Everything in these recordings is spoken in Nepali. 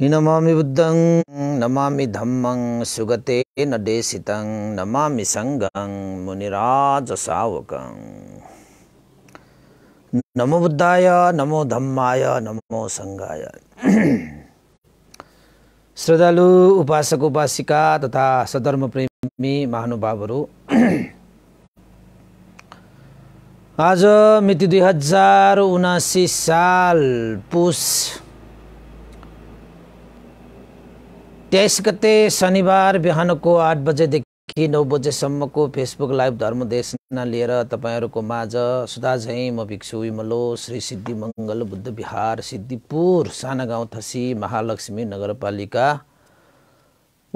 नमामि बुद्धं नमामि धम्मं सुगते न नमामि सङ्गं मुनिराजसावकं नमो बुद्धाय नमो धम्माय नमो सङ्गाय श्रद्धालु उपासक उपासिका तथा सधर्मप्रेमी महानुभावहरू आज मिति दुई हजार उनासी साल पुस तेइस गते शनिबार बिहानको आठ बजेदेखि नौ बजेसम्मको फेसबुक लाइभ धर्मदेशना लिएर तपाईँहरूको माझ सुदाझै म भिक्षु विमलो श्री सिद्धि मङ्गल बुद्ध विहार सिद्धिपुर साना गाउँ थसी महालक्ष्मी नगरपालिका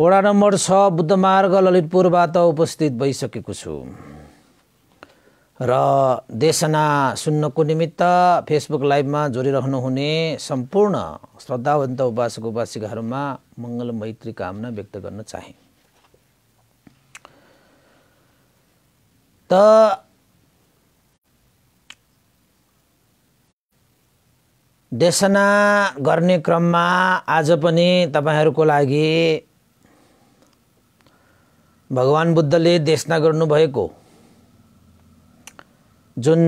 वडा नम्बर छ बुद्धमार्ग ललितपुरबाट उपस्थित भइसकेको छु र देशना सुन्नको निमित्त फेसबुक लाइभमा जोडिरहनुहुने सम्पूर्ण श्रद्धावन्त उपासक उपासिकाहरूमा मङ्गल मैत्री कामना व्यक्त गर्न चाहे त देशना गर्ने क्रममा आज पनि तपाईँहरूको लागि भगवान् बुद्धले देशना गर्नुभएको जुन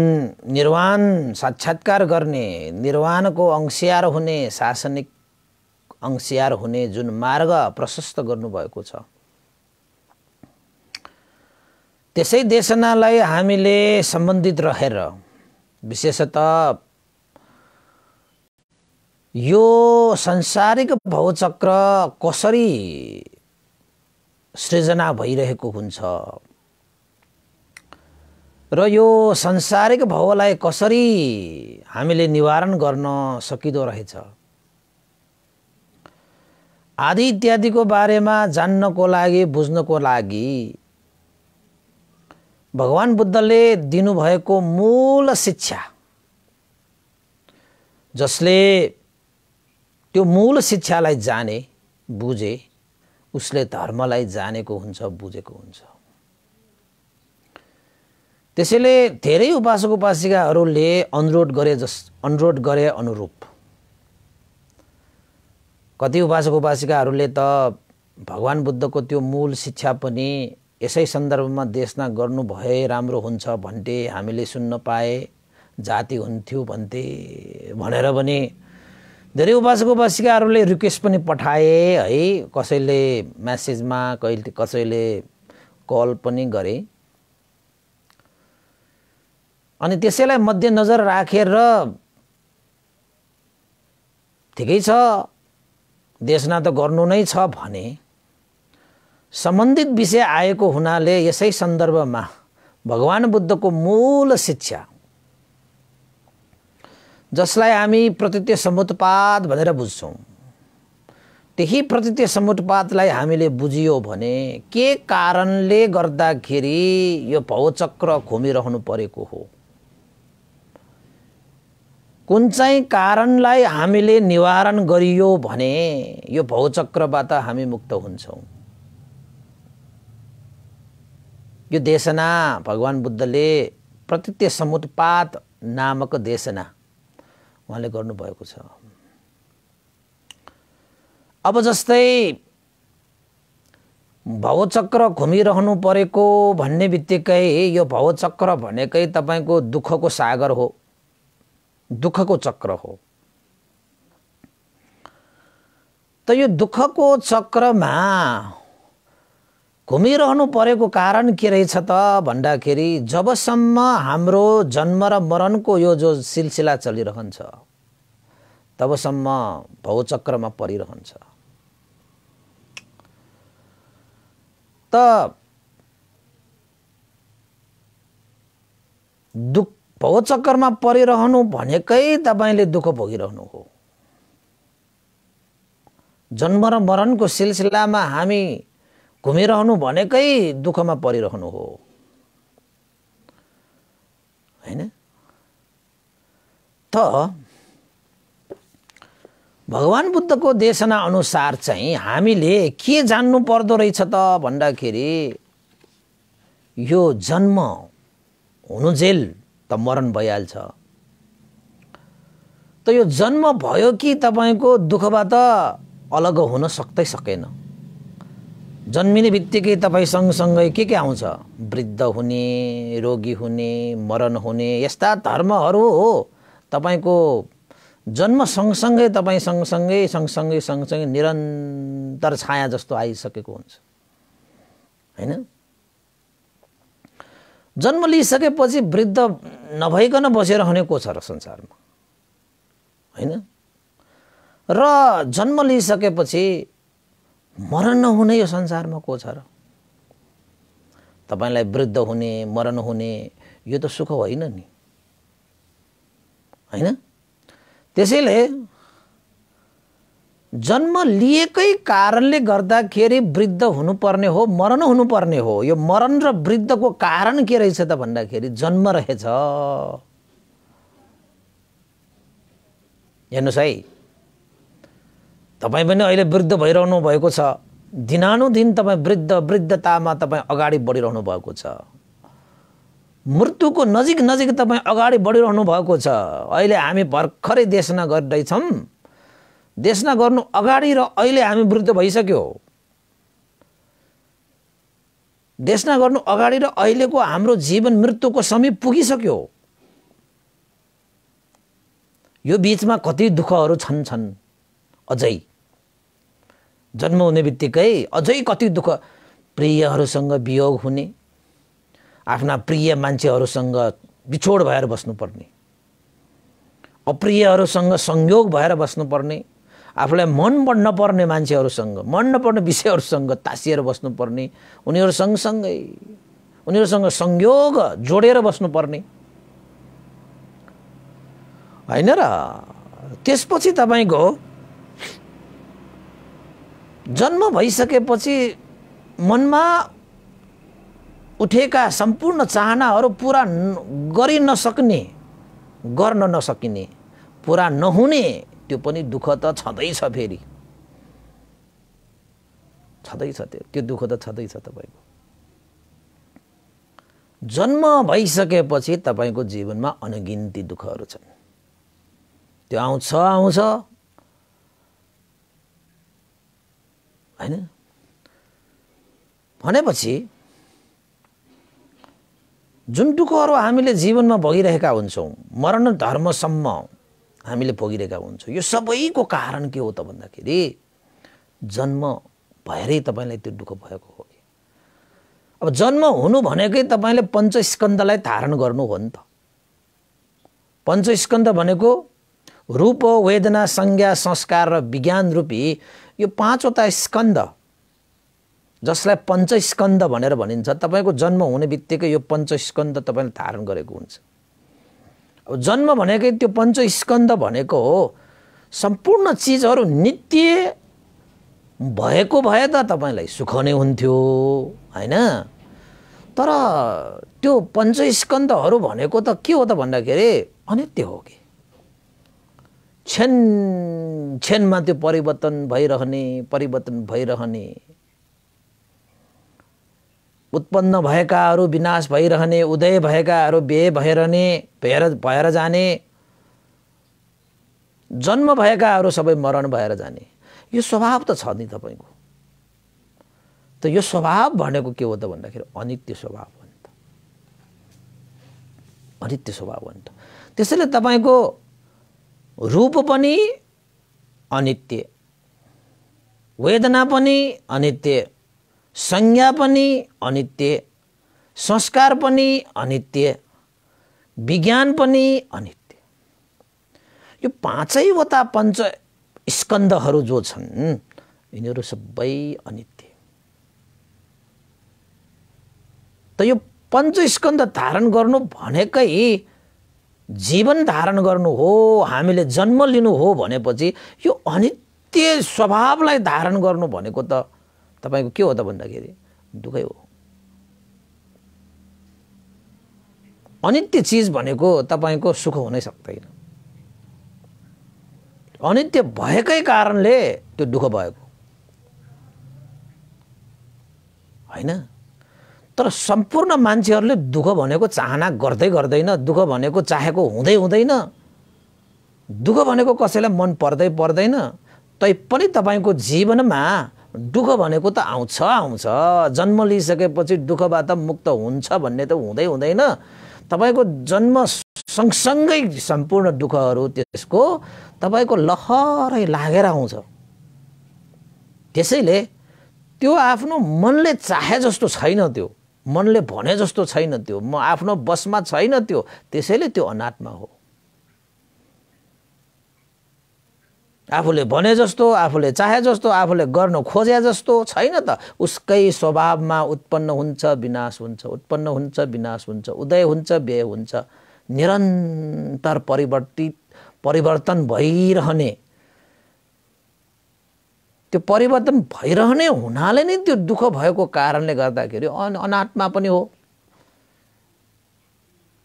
निर्वाण साक्षात्कार गर्ने निर्वाणको अंशियार हुने शासनिक अंशियार हुने जुन मार्ग प्रशस्त गर्नुभएको छ त्यसै देशनालाई हामीले सम्बन्धित रहेर विशेषत यो संसारिक भवचक्र कसरी सृजना भइरहेको हुन्छ र यो संसारिक भवलाई कसरी हामीले निवारण गर्न सकिँदो रहेछ आदि इत्यादिको बारेमा जान्नको लागि बुझ्नको लागि भगवान् बुद्धले दिनुभएको मूल शिक्षा जसले त्यो मूल शिक्षालाई जाने बुझे उसले धर्मलाई जानेको हुन्छ बुझेको हुन्छ त्यसैले धेरै उपासक उपासिकाहरूले अनुरोध गरे जस अनुरोध गरे अनुरूप कति उपासक उपासिकाहरूले त भगवान् बुद्धको त्यो मूल शिक्षा पनि यसै सन्दर्भमा देशना गर्नु भए राम्रो हुन्छ भन्थे हामीले सुन्न पाए जाति हुन्थ्यो भन्थे भनेर पनि धेरै उपासक उपासिकाहरूले रिक्वेस्ट पनि पठाए है कसैले म्यासेजमा कहिले कसैले कल पनि गरे अनि त्यसैलाई मध्यनजर राखेर रा। ठिकै छ देशना त गर्नु नै छ भने सम्बन्धित विषय आएको हुनाले यसै सन्दर्भमा भगवान् बुद्धको मूल शिक्षा जसलाई हामी प्रतित्य समुत्पाद भनेर बुझ्छौँ त्यही प्रतित्य समुत्पादलाई हामीले बुझियो भने के कारणले गर्दाखेरि यो भवचक्र घुमिरहनु परेको हो कुन चाहिँ कारणलाई हामीले निवारण गरियो भने यो भौचक्रबाट हामी मुक्त हुन्छौँ यो देशना भगवान् बुद्धले प्रतित्य समुत्पात नामक देशना उहाँले गर्नुभएको छ अब जस्तै भवचक्र घुमिरहनु परेको भन्ने बित्तिकै यो भवचक्र भनेकै तपाईँको दुःखको सागर हो दुःखको चक्र हो त यो दुःखको चक्रमा घुमिरहनु परेको कारण के रहेछ त भन्दाखेरि जबसम्म हाम्रो जन्म र मरणको यो जो सिलसिला चलिरहन्छ तबसम्म भौचक्रमा परिरहन्छ त दुख भव परिरहनु भनेकै तपाईँले दुःख भोगिरहनु हो जन्म र मरणको सिलसिलामा हामी घुमिरहनु भनेकै दुःखमा परिरहनु हो होइन त भगवान् बुद्धको देशना अनुसार चाहिँ हामीले के जान्नु पर्दो रहेछ त भन्दाखेरि यो जन्म हुनु जेल मरण भइहाल्छ त यो जन्म भयो कि तपाईँको दुःखबाट अलग हुन सक्दै सकेन जन्मिने बित्तिकै तपाईँ सँगसँगै के के आउँछ वृद्ध हुने रोगी हुने मरण हुने यस्ता धर्महरू हो तपाईँको जन्म सँगसँगै तपाईँ सँगसँगै सँगसँगै सँगसँगै निरन्तर छाया जस्तो आइसकेको हुन्छ होइन जन्म लिइसकेपछि वृद्ध नभइकन बसेर हुने को छ र संसारमा होइन र जन्म लिइसकेपछि मरण नहुने यो संसारमा को छ र तपाईँलाई वृद्ध हुने मरण हुने यो त सुख होइन नि होइन त्यसैले जन्म लिएकै कारणले गर्दाखेरि वृद्ध हुनुपर्ने हो मरण हुनुपर्ने हो यो मरण र वृद्धको कारण के रहेछ त भन्दाखेरि जन्म रहेछ हेर्नुहोस् है तपाईँ पनि अहिले वृद्ध भइरहनु भएको छ दिनानुदिन तपाईँ वृद्ध वृद्धतामा तपाईँ अगाडि बढिरहनु भएको छ मृत्युको नजिक नजिक तपाईँ अगाडि बढिरहनु भएको छ अहिले हामी भर्खरै देशना गर्दैछौँ देशना गर्नु अगाडि र अहिले हामी वृद्ध भइसक्यो देशना गर्नु अगाडि र अहिलेको हाम्रो जीवन मृत्युको समीप पुगिसक्यो यो बिचमा कति दुःखहरू छन् छन् अझै जन्म हुने बित्तिकै अझै कति दुःख प्रियहरूसँग वियोग हुने आफ्ना प्रिय मान्छेहरूसँग बिछोड भएर बस्नुपर्ने अप्रियहरूसँग संयोग भएर बस्नुपर्ने आफूलाई मन नपर्ने मान्छेहरूसँग मन नपर्ने विषयहरूसँग तासिएर बस्नुपर्ने उनीहरू सँगसँगै उनीहरूसँग संयोग जोडेर बस्नुपर्ने होइन र त्यसपछि तपाईँको जन्म भइसकेपछि मनमा उठेका सम्पूर्ण चाहनाहरू पुरा गरि नसक्ने गर्न नसकिने पुरा नहुने त्यो पनि दुःख त छँदैछ फेरि छँदैछ त्यो त्यो दुःख त छँदैछ तपाईँको जन्म भइसकेपछि तपाईँको जीवनमा अनगिन्ती दुःखहरू छन् त्यो आउँछ आउँछ होइन भनेपछि जुन दुःखहरू हामीले जीवनमा भोगिरहेका हुन्छौँ मरण धर्मसम्म हामीले भोगिरहेका हुन्छौँ यो सबैको कारण के हो त भन्दाखेरि जन्म भएरै तपाईँलाई त्यो दुःख भएको हो कि अब जन्म हुनु भनेकै तपाईँले पञ्चस्कन्दलाई धारण गर्नु हो नि त पञ्चस्कन्द भनेको रूप वेदना संज्ञा संस्कार र विज्ञान रूपी यो पाँचवटा स्कन्द जसलाई पञ्चस्कन्द भनेर भनिन्छ तपाईँको जन्म हुने बित्तिकै यो पञ्चस्कन्द तपाईँले धारण गरेको हुन्छ अब जन्म भनेकै त्यो पञ्चस्कन्द भनेको हो सम्पूर्ण चिजहरू नित्य भएको भए त तपाईँलाई सुख नै हुन्थ्यो होइन तर त्यो पञ्चस्कन्दहरू भनेको त के हो त भन्दाखेरि अनित्य हो कि छेन छेनमा त्यो परिवर्तन भइरहने परिवर्तन भइरहने उत्पन्न भएकाहरू विनाश भइरहने उदय भएकाहरू व्यय भइरहने भएर भएर जाने जन्म भएकाहरू सबै मरण भएर जाने यो स्वभाव त छ नि तपाईँको त यो स्वभाव भनेको के हो त भन्दाखेरि अनित्य स्वभाव हो नि त अनित्य स्वभाव हो नि त त्यसैले तपाईँको रूप पनि अनित्य वेदना पनि अनित्य संज्ञा पनि अनित्य संस्कार पनि अनित्य विज्ञान पनि अनित्य यो पाँचैवटा पञ्च स्कन्दहरू जो छन् यिनीहरू सबै अनित्य त यो पञ्च पञ्चस्कन्द धारण गर्नु भनेकै जीवन धारण गर्नु हो हामीले जन्म लिनु हो भनेपछि यो अनित्य स्वभावलाई धारण गर्नु भनेको त तपाईँको के हो त भन्दाखेरि दुःखै हो अनित्य चिज भनेको तपाईँको सुख हुनै सक्दैन अनित्य भएकै कारणले त्यो दुःख भएको होइन तर सम्पूर्ण मान्छेहरूले दुःख भनेको चाहना गर्दै गर्दैन दुःख भनेको चाहेको हुँदै हुँदैन दुःख भनेको कसैलाई मन पर्दै पर्दैन तैपनि पनि तपाईँको जीवनमा दुःख भनेको त आउँछ आउँछ जन्म लिइसकेपछि दुःखबाट मुक्त हुन्छ भन्ने त हुँदै हुँदैन तपाईँको जन्म सँगसँगै सम्पूर्ण दुःखहरू त्यसको तपाईँको लहरै लागेर आउँछ त्यसैले त्यो आफ्नो मनले चाहे जस्तो छैन त्यो मनले भने जस्तो छैन त्यो म आफ्नो बसमा छैन त्यो त्यसैले त्यो अनात्मा हो आफूले भने जस्तो आफूले चाहे जस्तो आफूले गर्नु खोजे जस्तो छैन त उसकै स्वभावमा उत्पन्न हुन्छ विनाश हुन्छ उत्पन्न हुन्छ विनाश हुन्छ उदय हुन्छ व्यय हुन्छ निरन्तर परिवर्तित परिवर्तन भइरहने त्यो परिवर्तन भइरहने हुनाले नै त्यो दुःख भएको कारणले गर्दाखेरि अन अनात्मा पनि हो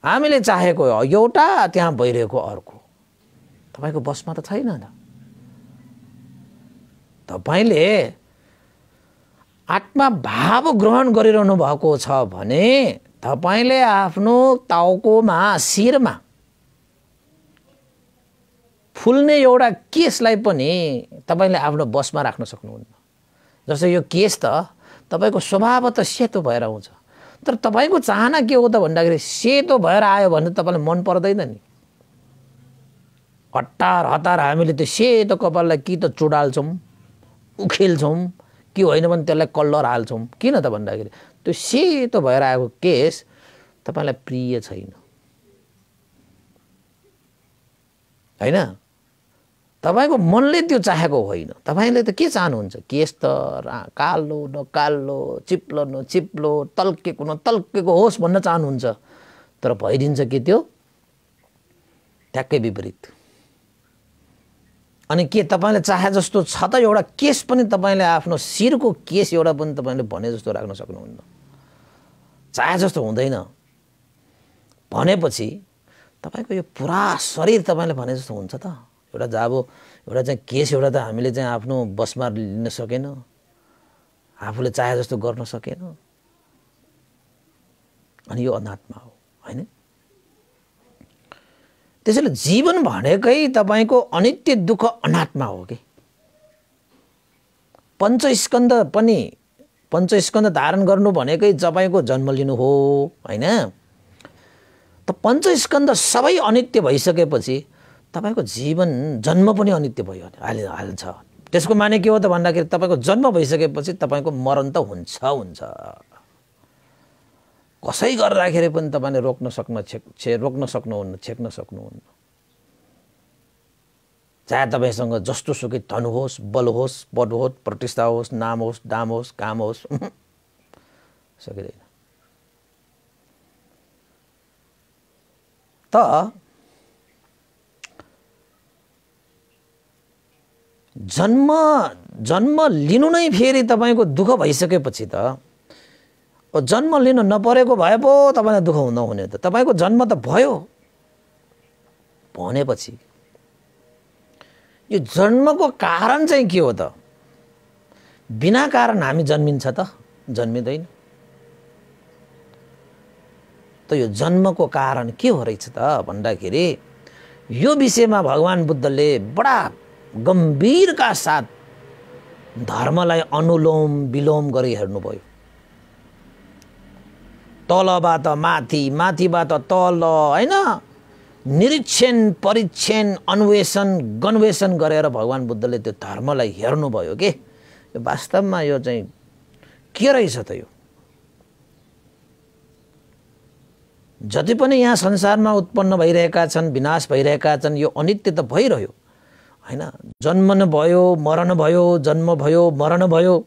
हामीले चाहेको एउटा त्यहाँ भइरहेको अर्को तपाईँको बसमा त छैन तपाईँले आत्मा भाव ग्रहण गरिरहनु भएको छ भने तपाईँले आफ्नो टाउकोमा शिरमा फुल्ने एउटा केसलाई पनि तपाईँले आफ्नो बसमा राख्न सक्नुहुन्न जस्तो यो केस त तपाईँको स्वभाव त सेतो भएर आउँछ तर तपाईँको चाहना के हो त भन्दाखेरि सेतो भएर आयो भने तपाईँलाई मन पर्दैन नि हतार हतार हामीले त्यो सेतो कपाललाई कि त चुडाल्छौँ उखेल्छौँ कि होइन भने त्यसलाई कलर हाल्छौँ किन त भन्दाखेरि त्यो सेतो भएर आएको केस तपाईँलाई प्रिय छैन होइन तपाईँको मनले त्यो चाहेको होइन तपाईँले त के चाहनुहुन्छ केस त कालो न कालो चिप्लो न चिप्लो तल्केको न तल्केको होस् भन्न चाहनुहुन्छ तर भइदिन्छ कि त्यो ठ्याक्कै विपरीत अनि के तपाईँले चाहे जस्तो छ त एउटा केस पनि तपाईँले आफ्नो शिरको केस एउटा पनि तपाईँले भने जस्तो राख्न सक्नुहुन्न चाहे जस्तो हुँदैन भनेपछि तपाईँको यो पुरा शरीर तपाईँले भने जस्तो हुन्छ त एउटा जाबो एउटा चाहिँ केस एउटा त हामीले चाहिँ आफ्नो बसमा लिन सकेन आफूले चाहे जस्तो गर्न सकेन अनि यो अनात्मा हो होइन त्यसैले जीवन भनेकै तपाईँको अनित्य दुःख अनात्मा हो कि पञ्चस्कन्द पनि पञ्चस्कन्द धारण गर्नु भनेकै तपाईँको जन्म लिनु हो होइन त पञ्चस्कन्द सबै अनित्य भइसकेपछि तपाईँको जीवन जन्म पनि अनित्य भयो हाल हाल्छ त्यसको माने के हो त भन्दाखेरि तपाईँको जन्म भइसकेपछि तपाईँको मरण त हुन्छ हुन्छ कसै गर्दाखेरि पनि तपाईँले रोक्न सक्न छेक छे रोक्न सक्नुहुन्न छेक्न सक्नुहुन्न चाहे तपाईँसँग जस्तो सुकै धन होस् बल होस् पद होस् प्रतिष्ठा होस् नाम होस् दाम होस् काम होस् सकिँदैन त जन्म जन्म लिनु नै फेरि तपाईँको दुःख भइसकेपछि त जन्म लिन नपरेको भए पो तपाईँलाई दुःख हुँदा हुने त तपाईँको जन्म त भयो भनेपछि यो जन्मको कारण चाहिँ के हो त बिना कारण हामी जन्मिन्छ त जन्मिँदैन त यो जन्मको कारण के हो रहेछ त भन्दाखेरि यो विषयमा भगवान् बुद्धले बडा गम्भीरका साथ धर्मलाई अनुलोम विलोम गरी हेर्नुभयो तलबाट माथि माथिबाट तल होइन निरीक्षण परीक्षण अन्वेषण गन्वेषण गरेर भगवान् बुद्धले त्यो धर्मलाई हेर्नुभयो के यो वास्तवमा यो चाहिँ के रहेछ त यो जति पनि यहाँ संसारमा उत्पन्न भइरहेका छन् विनाश भइरहेका छन् यो अनित्य त भइरह्यो होइन जन्मन भयो मरण भयो जन्म भयो मरण भयो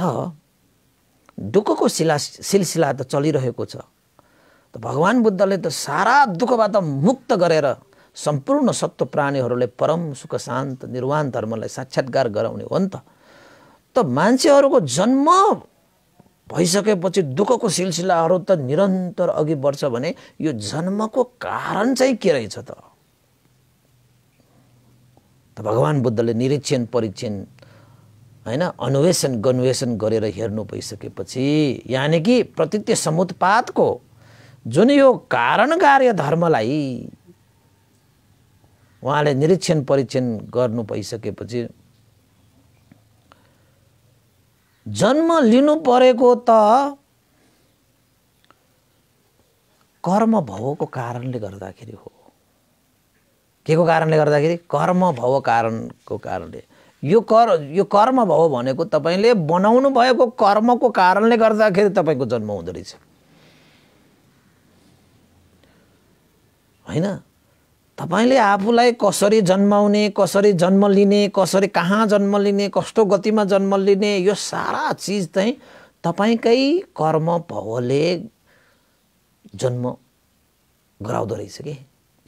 त दुःखको सिला सिलसिला त चलिरहेको छ त भगवान् बुद्धले त सारा दुःखबाट मुक्त गरेर सम्पूर्ण सत्व प्राणीहरूले परम सुख शान्त निर्वाण धर्मलाई साक्षात्कार गराउने हो नि त त मान्छेहरूको जन्म भइसकेपछि दुःखको सिलसिलाहरू त निरन्तर अघि बढ्छ भने यो जन्मको कारण चाहिँ के रहेछ त भगवान् बुद्धले निरीक्षण परीक्षण होइन अन्वेषण गन्वेषण गरेर हेर्नु भइसकेपछि यानि कि प्रतित्य समुत्पादको जुन यो कारण कार्य धर्मलाई उहाँले निरीक्षण परीक्षण गर्नु भइसकेपछि जन्म लिनु परेको त कर्म भवको कारणले गर्दाखेरि हो के को कारणले गर्दाखेरि कर्म भव कारणको कारणले यो कर यो कर्म भयो भनेको तपाईँले बनाउनु भएको कर्मको कारणले गर्दाखेरि तपाईँको जन्म हुँदो रहेछ होइन तपाईँले आफूलाई कसरी जन्माउने कसरी जन्म लिने कसरी कहाँ जन्म लिने कस्तो गतिमा जन्म लिने यो सारा चिज चाहिँ तपाईँकै कर्म भवले जन्म गराउँदो रहेछ कि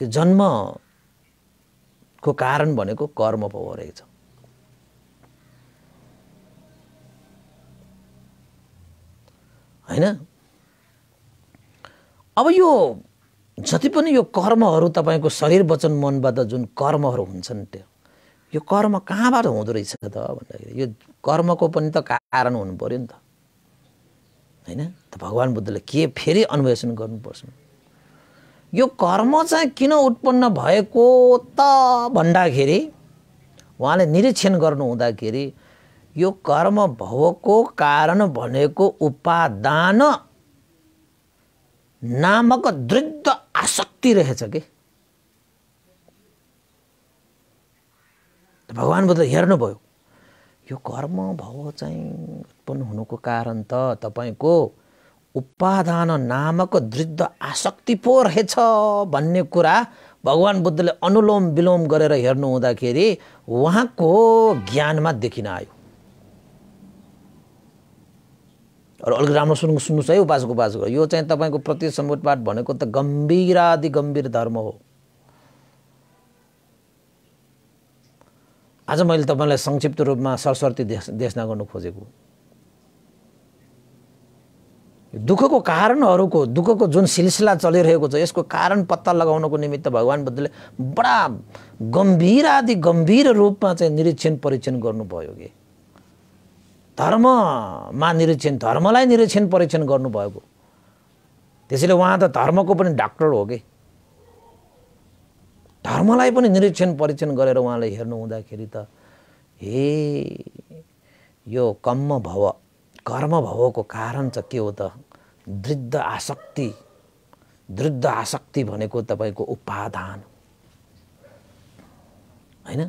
यो जन्मको कारण भनेको कर्म भव रहेछ होइन अब यो जति पनि यो कर्महरू तपाईँको शरीर वचन मनबाट जुन कर्महरू हुन्छन् त्यो यो कर्म कहाँबाट हुँदो रहेछ त भन्दाखेरि यो कर्मको पनि त कारण हुनु पऱ्यो नि त होइन त भगवान् बुद्धले के फेरि अन्वेषण गर्नुपर्छ यो कर्म चाहिँ किन उत्पन्न भएको त भन्दाखेरि उहाँले निरीक्षण गर्नु हुँदाखेरि यो कर्म भवको कारण भनेको उपादान नामक दृढ आसक्ति रहेछ कि भगवान् बुद्ध हेर्नुभयो यो कर्म भव चाहिँ उत्पन्न हुनुको कारण त तपाईँको उपादान नामक दृढ आसक्ति पो रहेछ भन्ने कुरा भगवान् बुद्धले अनुलोम विलोम गरेर हेर्नु हुँदाखेरि उहाँको ज्ञानमा देखिन आयो र अलिक राम्रोसँग सुन्नुहोस् है उपासको उपासको यो चाहिँ तपाईँको प्रति समुटपाठ भनेको त गम्भीरादि गम्भीर धर्म हो आज मैले तपाईँलाई संक्षिप्त रूपमा सरस्वती देशना गर्नु खोजेको दुःखको कारणहरूको दुःखको जुन सिलसिला चलिरहेको छ यसको कारण पत्ता लगाउनको निमित्त भगवान् बुद्धले बडा गम्भीर आदि गम्भीर रूपमा चाहिँ निरीक्षण परीक्षण गर्नुभयो कि धर्ममा निरीक्षण धर्मलाई निरीक्षण परीक्षण गर्नुभएको त्यसैले उहाँ त धर्मको पनि डाक्टर हो कि धर्मलाई पनि निरीक्षण परीक्षण गरेर उहाँले हेर्नु हुँदाखेरि त हे यो कम्म भव कर्म भवको कारण चाहिँ के हो त दृद्ध आसक्ति दृद्ध आसक्ति भनेको तपाईँको उपादान होइन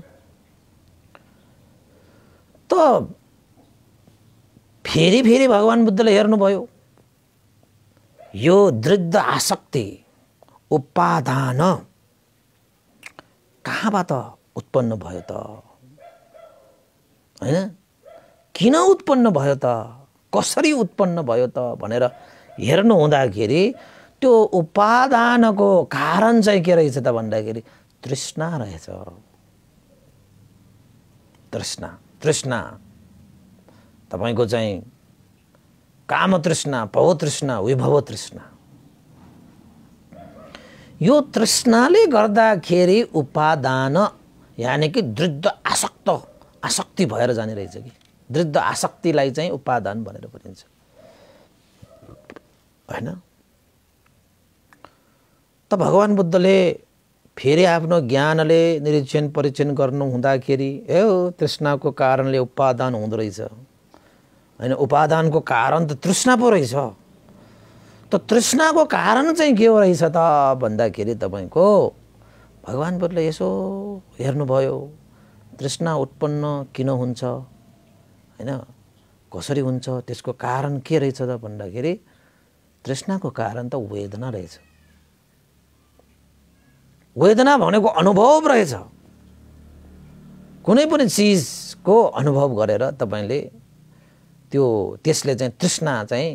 त फेरि फेरि भगवान् बुद्धले हेर्नुभयो यो दृढ आसक्ति उपादान कहाँबाट उत्पन्न भयो त होइन किन उत्पन्न भयो त कसरी उत्पन्न भयो त भनेर हेर्नु हुँदाखेरि त्यो उपादानको कारण चाहिँ के रहेछ त भन्दाखेरि तृष्णा रहेछ तृष्णा तृष्णा तपाईँको चाहिँ काम तृष्णा पव तृष्णा विभव तृष्णा यो तृष्णाले गर्दाखेरि उपादान यानि कि दृद्ध आसक्त आसक्ति भएर जाने रहेछ कि दृद्ध आसक्तिलाई चाहिँ उपादान भनेर भनिन्छ होइन त भगवान् बुद्धले फेरि आफ्नो ज्ञानले निरीक्षण परीक्षण गर्नु हुँदाखेरि ए हो तृष्णाको कारणले उपादान हुँदो रहेछ होइन उपादानको कारण त तृष्णा पो रहेछ त तृष्णाको कारण चाहिँ के हो रहेछ त भन्दाखेरि तपाईँको बुद्धले यसो हेर्नुभयो तृष्णा उत्पन्न किन हुन्छ होइन कसरी हुन्छ त्यसको कारण के रहेछ त भन्दाखेरि तृष्णाको कारण त वेदना रहेछ वेदना भनेको अनुभव रहेछ कुनै पनि चिजको अनुभव गरेर तपाईँले त्यो त्यसले चाहिँ तृष्णा चाहिँ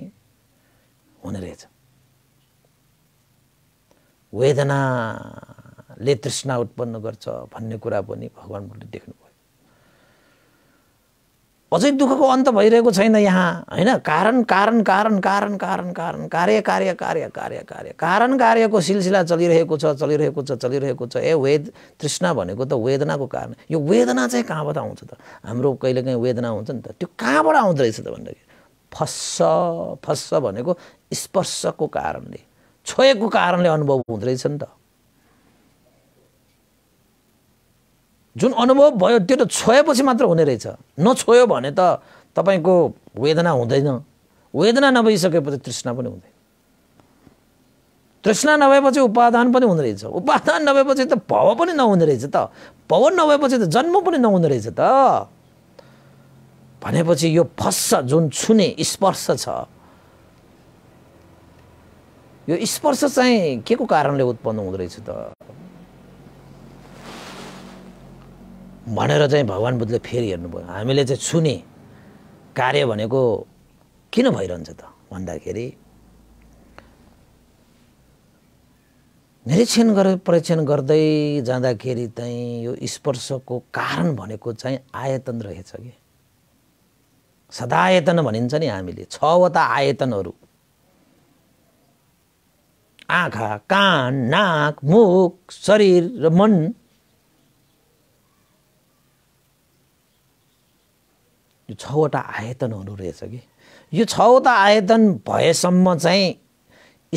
हुने रहेछ वेदनाले तृष्णा उत्पन्न गर्छ भन्ने कुरा पनि भगवान्ले देख्नुभयो अझै दुःखको अन्त भइरहेको छैन यहाँ होइन कारण कारण कारण कारण कारण कारण कार्य कार्य कार्य कार्य कार्य कारण कार्यको सिलसिला चलिरहेको छ चलिरहेको छ चलिरहेको छ ए वेद तृष्णा भनेको त वेदनाको कारण यो वेदना चाहिँ कहाँबाट आउँछ त हाम्रो कहिलेकाहीँ वेदना हुन्छ नि त त्यो कहाँबाट आउँदो रहेछ त भन्दाखेरि फस्स फस्स भनेको स्पर्शको कारणले छोएको कारणले अनुभव हुँदो रहेछ नि त जुन अनुभव भयो त्यो त छोएपछि मात्र हुने रहेछ नछोयो भने त तपाईँको वेदना हुँदैन वेदना नभइसकेपछि तृष्णा पनि हुँदैन तृष्णा नभएपछि उपादान पनि हुँदो रहेछ उपादान नभएपछि त भव पनि नहुने रहेछ त भव नभएपछि त जन्म पनि नहुने रहेछ त भनेपछि यो फस्छ जुन छुने स्पर्श छ यो स्पर्श चाहिँ के को कारणले उत्पन्न हुँदो रहेछ त भनेर चाहिँ भगवान् बुद्धले फेरि हेर्नुभयो हामीले चाहिँ छुने कार्य भनेको किन भइरहन्छ त भन्दाखेरि निरीक्षण गरे परीक्षण गर्दै जाँदाखेरि चाहिँ यो स्पर्शको कारण भनेको चाहिँ आयतन रहेछ कि सदायतन भनिन्छ नि हामीले छवटा आयतनहरू आँखा कान नाक मुख शरीर र मन यो छवटा आयतनहरू रहेछ कि यो छवटा आयतन भएसम्म चाहिँ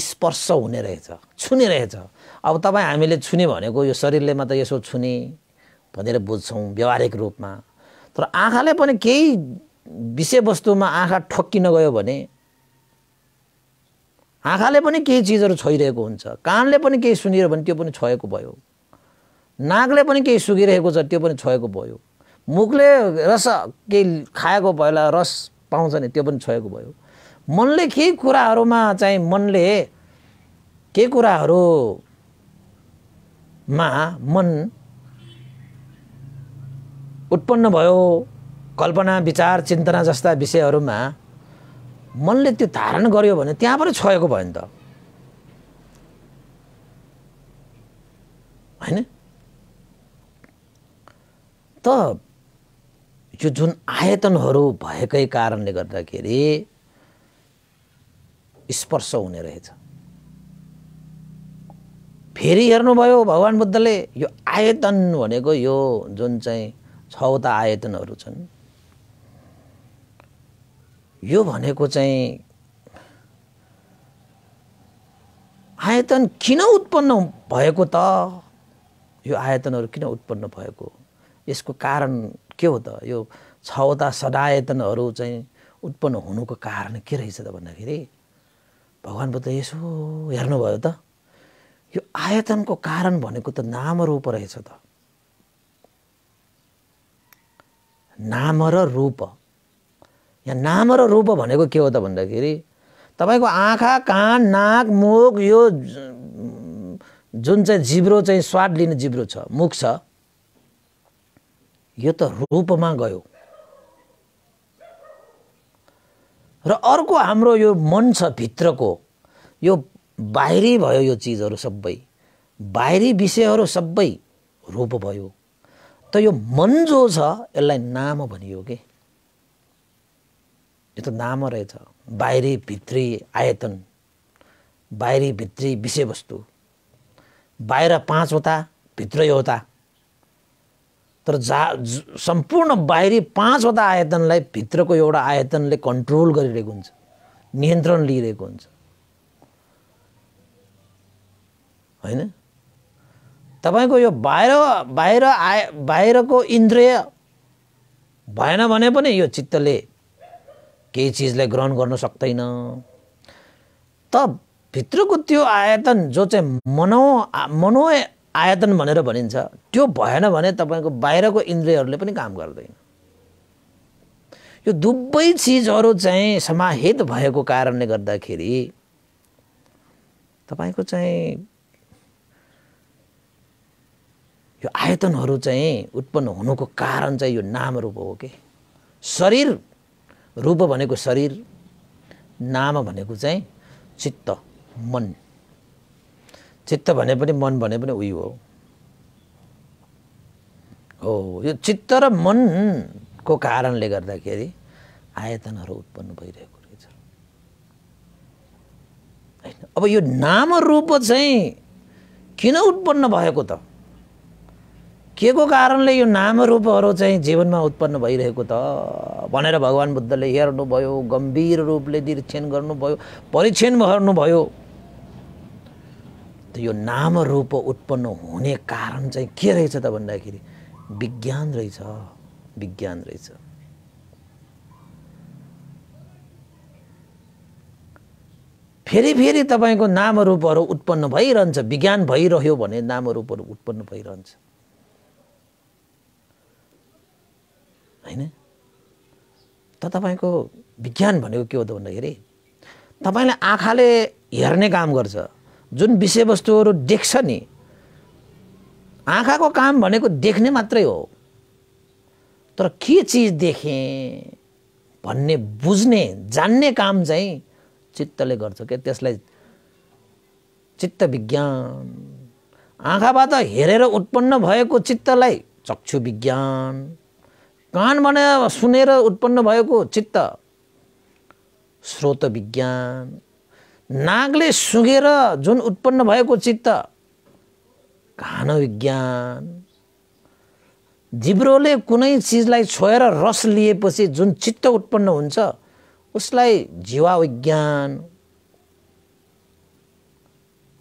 स्पर्श हुने रहेछ छुने रहेछ अब तपाईँ हामीले छुने भनेको यो शरीरले मात्र यसो छुने भनेर बुझ्छौँ व्यवहारिक रूपमा तर आँखाले पनि केही विषयवस्तुमा आँखा ठोक्किन गयो भने आँखाले पनि केही चिजहरू छोइरहेको हुन्छ कानले पनि केही सुनिरह्यो भने त्यो पनि छोएको भयो नाकले पनि केही सुकिरहेको छ त्यो पनि छोएको भयो मुखले रस केही खाएको भएला रस पाउँछ नि त्यो पनि छोएको भयो मनले केही कुराहरूमा चाहिँ मनले केही कुराहरूमा मन उत्पन्न भयो कल्पना विचार चिन्तना जस्ता विषयहरूमा मनले त्यो धारण गर्यो भने त्यहाँ पनि छोएको भयो नि त होइन त यो जुन आयतनहरू भएकै कारणले गर्दाखेरि स्पर्श हुने रहेछ फेरि हेर्नुभयो भगवान् बुद्धले यो आयतन भनेको यो जुन चाहिँ छवटा आयतनहरू छन् यो भनेको चाहिँ आयतन किन उत्पन्न भएको त यो आयतनहरू किन उत्पन्न भएको यसको कारण के हो त यो छवटा सदायतनहरू चाहिँ उत्पन्न हुनुको कारण के रहेछ त भन्दाखेरि भगवान् बुद्ध यसो हेर्नुभयो त यो आयतनको कारण भनेको त नाम रूप रहेछ त नाम र रूप यहाँ नाम र रूप भनेको के हो त भन्दाखेरि तपाईँको आँखा कान नाक मुख यो जुन चाहिँ जिब्रो चाहिँ स्वाद लिने जिब्रो छ मुख छ यो त रूपमा गयो र अर्को हाम्रो यो मन छ भित्रको यो बाहिरी भयो यो चिजहरू सबै बाहिरी विषयहरू सबै रूप भयो त यो मन जो छ यसलाई नाम भनियो कि यो त नाम रहेछ बाहिरी भित्री आयतन बाहिरी भित्री विषयवस्तु बाहिर पाँचवटा भित्र एउटा तर जा सम्पूर्ण बाहिरी पाँचवटा आयतनलाई भित्रको एउटा आयतनले कन्ट्रोल गरिरहेको हुन्छ नियन्त्रण लिइरहेको हुन्छ होइन तपाईँको यो बाहिर बाहिर आय बाहिरको इन्द्रिय भएन भने पनि यो चित्तले केही चिजलाई ग्रहण गर्न सक्दैन त भित्रको त्यो आयतन जो चाहिँ मनो मनो आयतन भनेर भनिन्छ त्यो भएन भने तपाईँको बाहिरको इन्द्रियहरूले पनि काम गर्दैन यो दुवै चिजहरू चाहिँ समाहित भएको कारणले गर्दाखेरि तपाईँको चाहिँ यो आयतनहरू चाहिँ उत्पन्न हुनुको कारण चाहिँ यो नाम रूप हो कि शरीर रूप भनेको शरीर नाम भनेको चाहिँ चित्त मन चित्त भने पनि मन भने पनि उयो हो हो यो चित्त र मनको कारणले गर्दाखेरि आयतनहरू उत्पन्न भइरहेको रहेछ होइन अब यो नाम रूप चाहिँ किन उत्पन्न भएको त के को कारणले यो नाम रूपहरू चाहिँ जीवनमा उत्पन्न भइरहेको त भनेर भगवान् बुद्धले हेर्नुभयो गम्भीर रूपले निरीक्षण गर्नुभयो परीक्षण गर्नुभयो त यो रूप उत्पन्न हुने कारण चाहिँ के रहेछ त भन्दाखेरि विज्ञान रहेछ विज्ञान रहेछ फेरि फेरि तपाईँको नाम रूपहरू उत्पन्न भइरहन्छ विज्ञान भइरह्यो भने नाम रूपहरू उत्पन्न भइरहन्छ होइन त तपाईँको विज्ञान भनेको के हो त भन्दाखेरि तपाईँले आँखाले हेर्ने काम गर्छ जुन विषयवस्तुहरू देख्छ नि आँखाको काम भनेको देख्ने मात्रै हो तर के चिज देखेँ भन्ने बुझ्ने जान्ने काम चाहिँ चित्तले गर्छ क्या त्यसलाई चित्त विज्ञान आँखाबाट हेरेर उत्पन्न भएको चित्तलाई चक्षु विज्ञान कान भने सुनेर उत्पन्न भएको चित्त श्रोत विज्ञान नागले सुँगेर जुन उत्पन्न भएको चित्त घान विज्ञान जिब्रोले कुनै चिजलाई छोएर रस लिएपछि जुन चित्त उत्पन्न हुन्छ उसलाई जीवा विज्ञान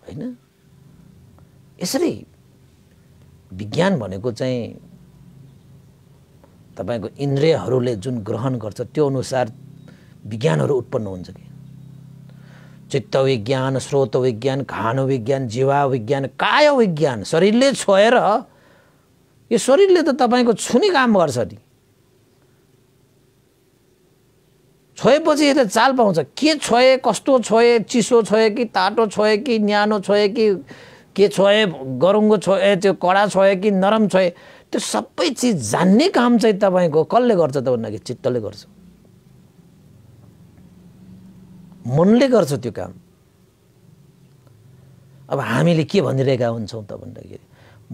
होइन यसरी विज्ञान भनेको चाहिँ तपाईँको इन्द्रियहरूले जुन ग्रहण गर्छ त्यो अनुसार विज्ञानहरू उत्पन्न हुन्छ कि चित्त विज्ञान विज्ञान स्रोत विज्ञान जीवा विज्ञान काय विज्ञान शरीरले छोएर यो शरीरले त तपाईँको छुने काम गर्छ नि छोएपछि यसले चाल पाउँछ के छोए कस्तो छोए चिसो छोए कि तातो छोए कि न्यानो छोए कि के छोए गरुङ्गो छोए त्यो कडा छोए कि नरम छोए त्यो सबै चिज जान्ने काम चाहिँ तपाईँको कसले गर्छ त भन्दाखेरि चित्तले गर्छ मनले गर्छ त्यो काम अब हामीले के भनिरहेका हुन्छौँ त भन्दाखेरि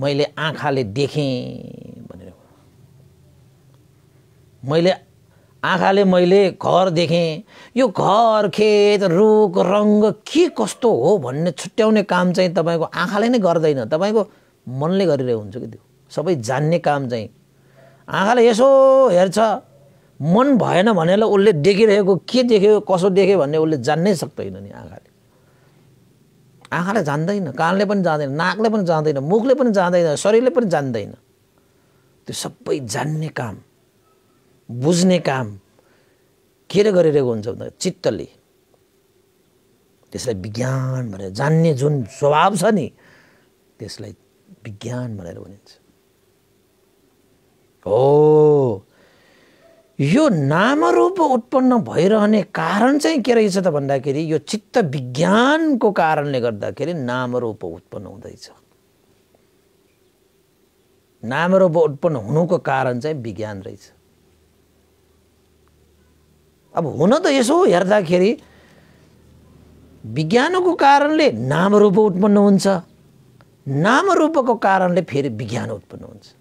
मैले आँखाले देखेँ भनेर मैले आँखाले मैले घर देखेँ यो घर खेत रुख रङ्ग के कस्तो हो भन्ने छुट्याउने काम चाहिँ तपाईँको आँखाले नै गर्दैन तपाईँको मनले गरिरहेको हुन्छ कि त्यो सबै जान्ने काम चाहिँ आँखाले यसो हेर्छ मन भएन भनेर उसले देखिरहेको के देख्यो कसो देख्यो भन्ने उसले जान्नै सक्दैन नि आँखाले आँखाले जान्दैन कानले पनि जाँदैन नाकले पनि जाँदैन मुखले पनि जाँदैन शरीरले पनि जान्दैन त्यो सबै जान्ने काम बुझ्ने काम के र गरिरहेको हुन्छ भन्दा चित्तले त्यसलाई विज्ञान भनेर जान्ने जुन स्वभाव छ नि त्यसलाई विज्ञान भनेर भनिन्छ हो यो नामरूप उत्पन्न भइरहने कारण चाहिँ के रहेछ त भन्दाखेरि यो चित्त विज्ञानको कारणले गर्दाखेरि नामरूप उत्पन्न हुँदैछ नामरूप उत्पन्न हुनुको कारण चाहिँ विज्ञान रहेछ अब हुन त यसो हेर्दाखेरि विज्ञानको कारणले नामरूप उत्पन्न हुन्छ नामरूपको कारणले फेरि विज्ञान उत्पन्न हुन्छ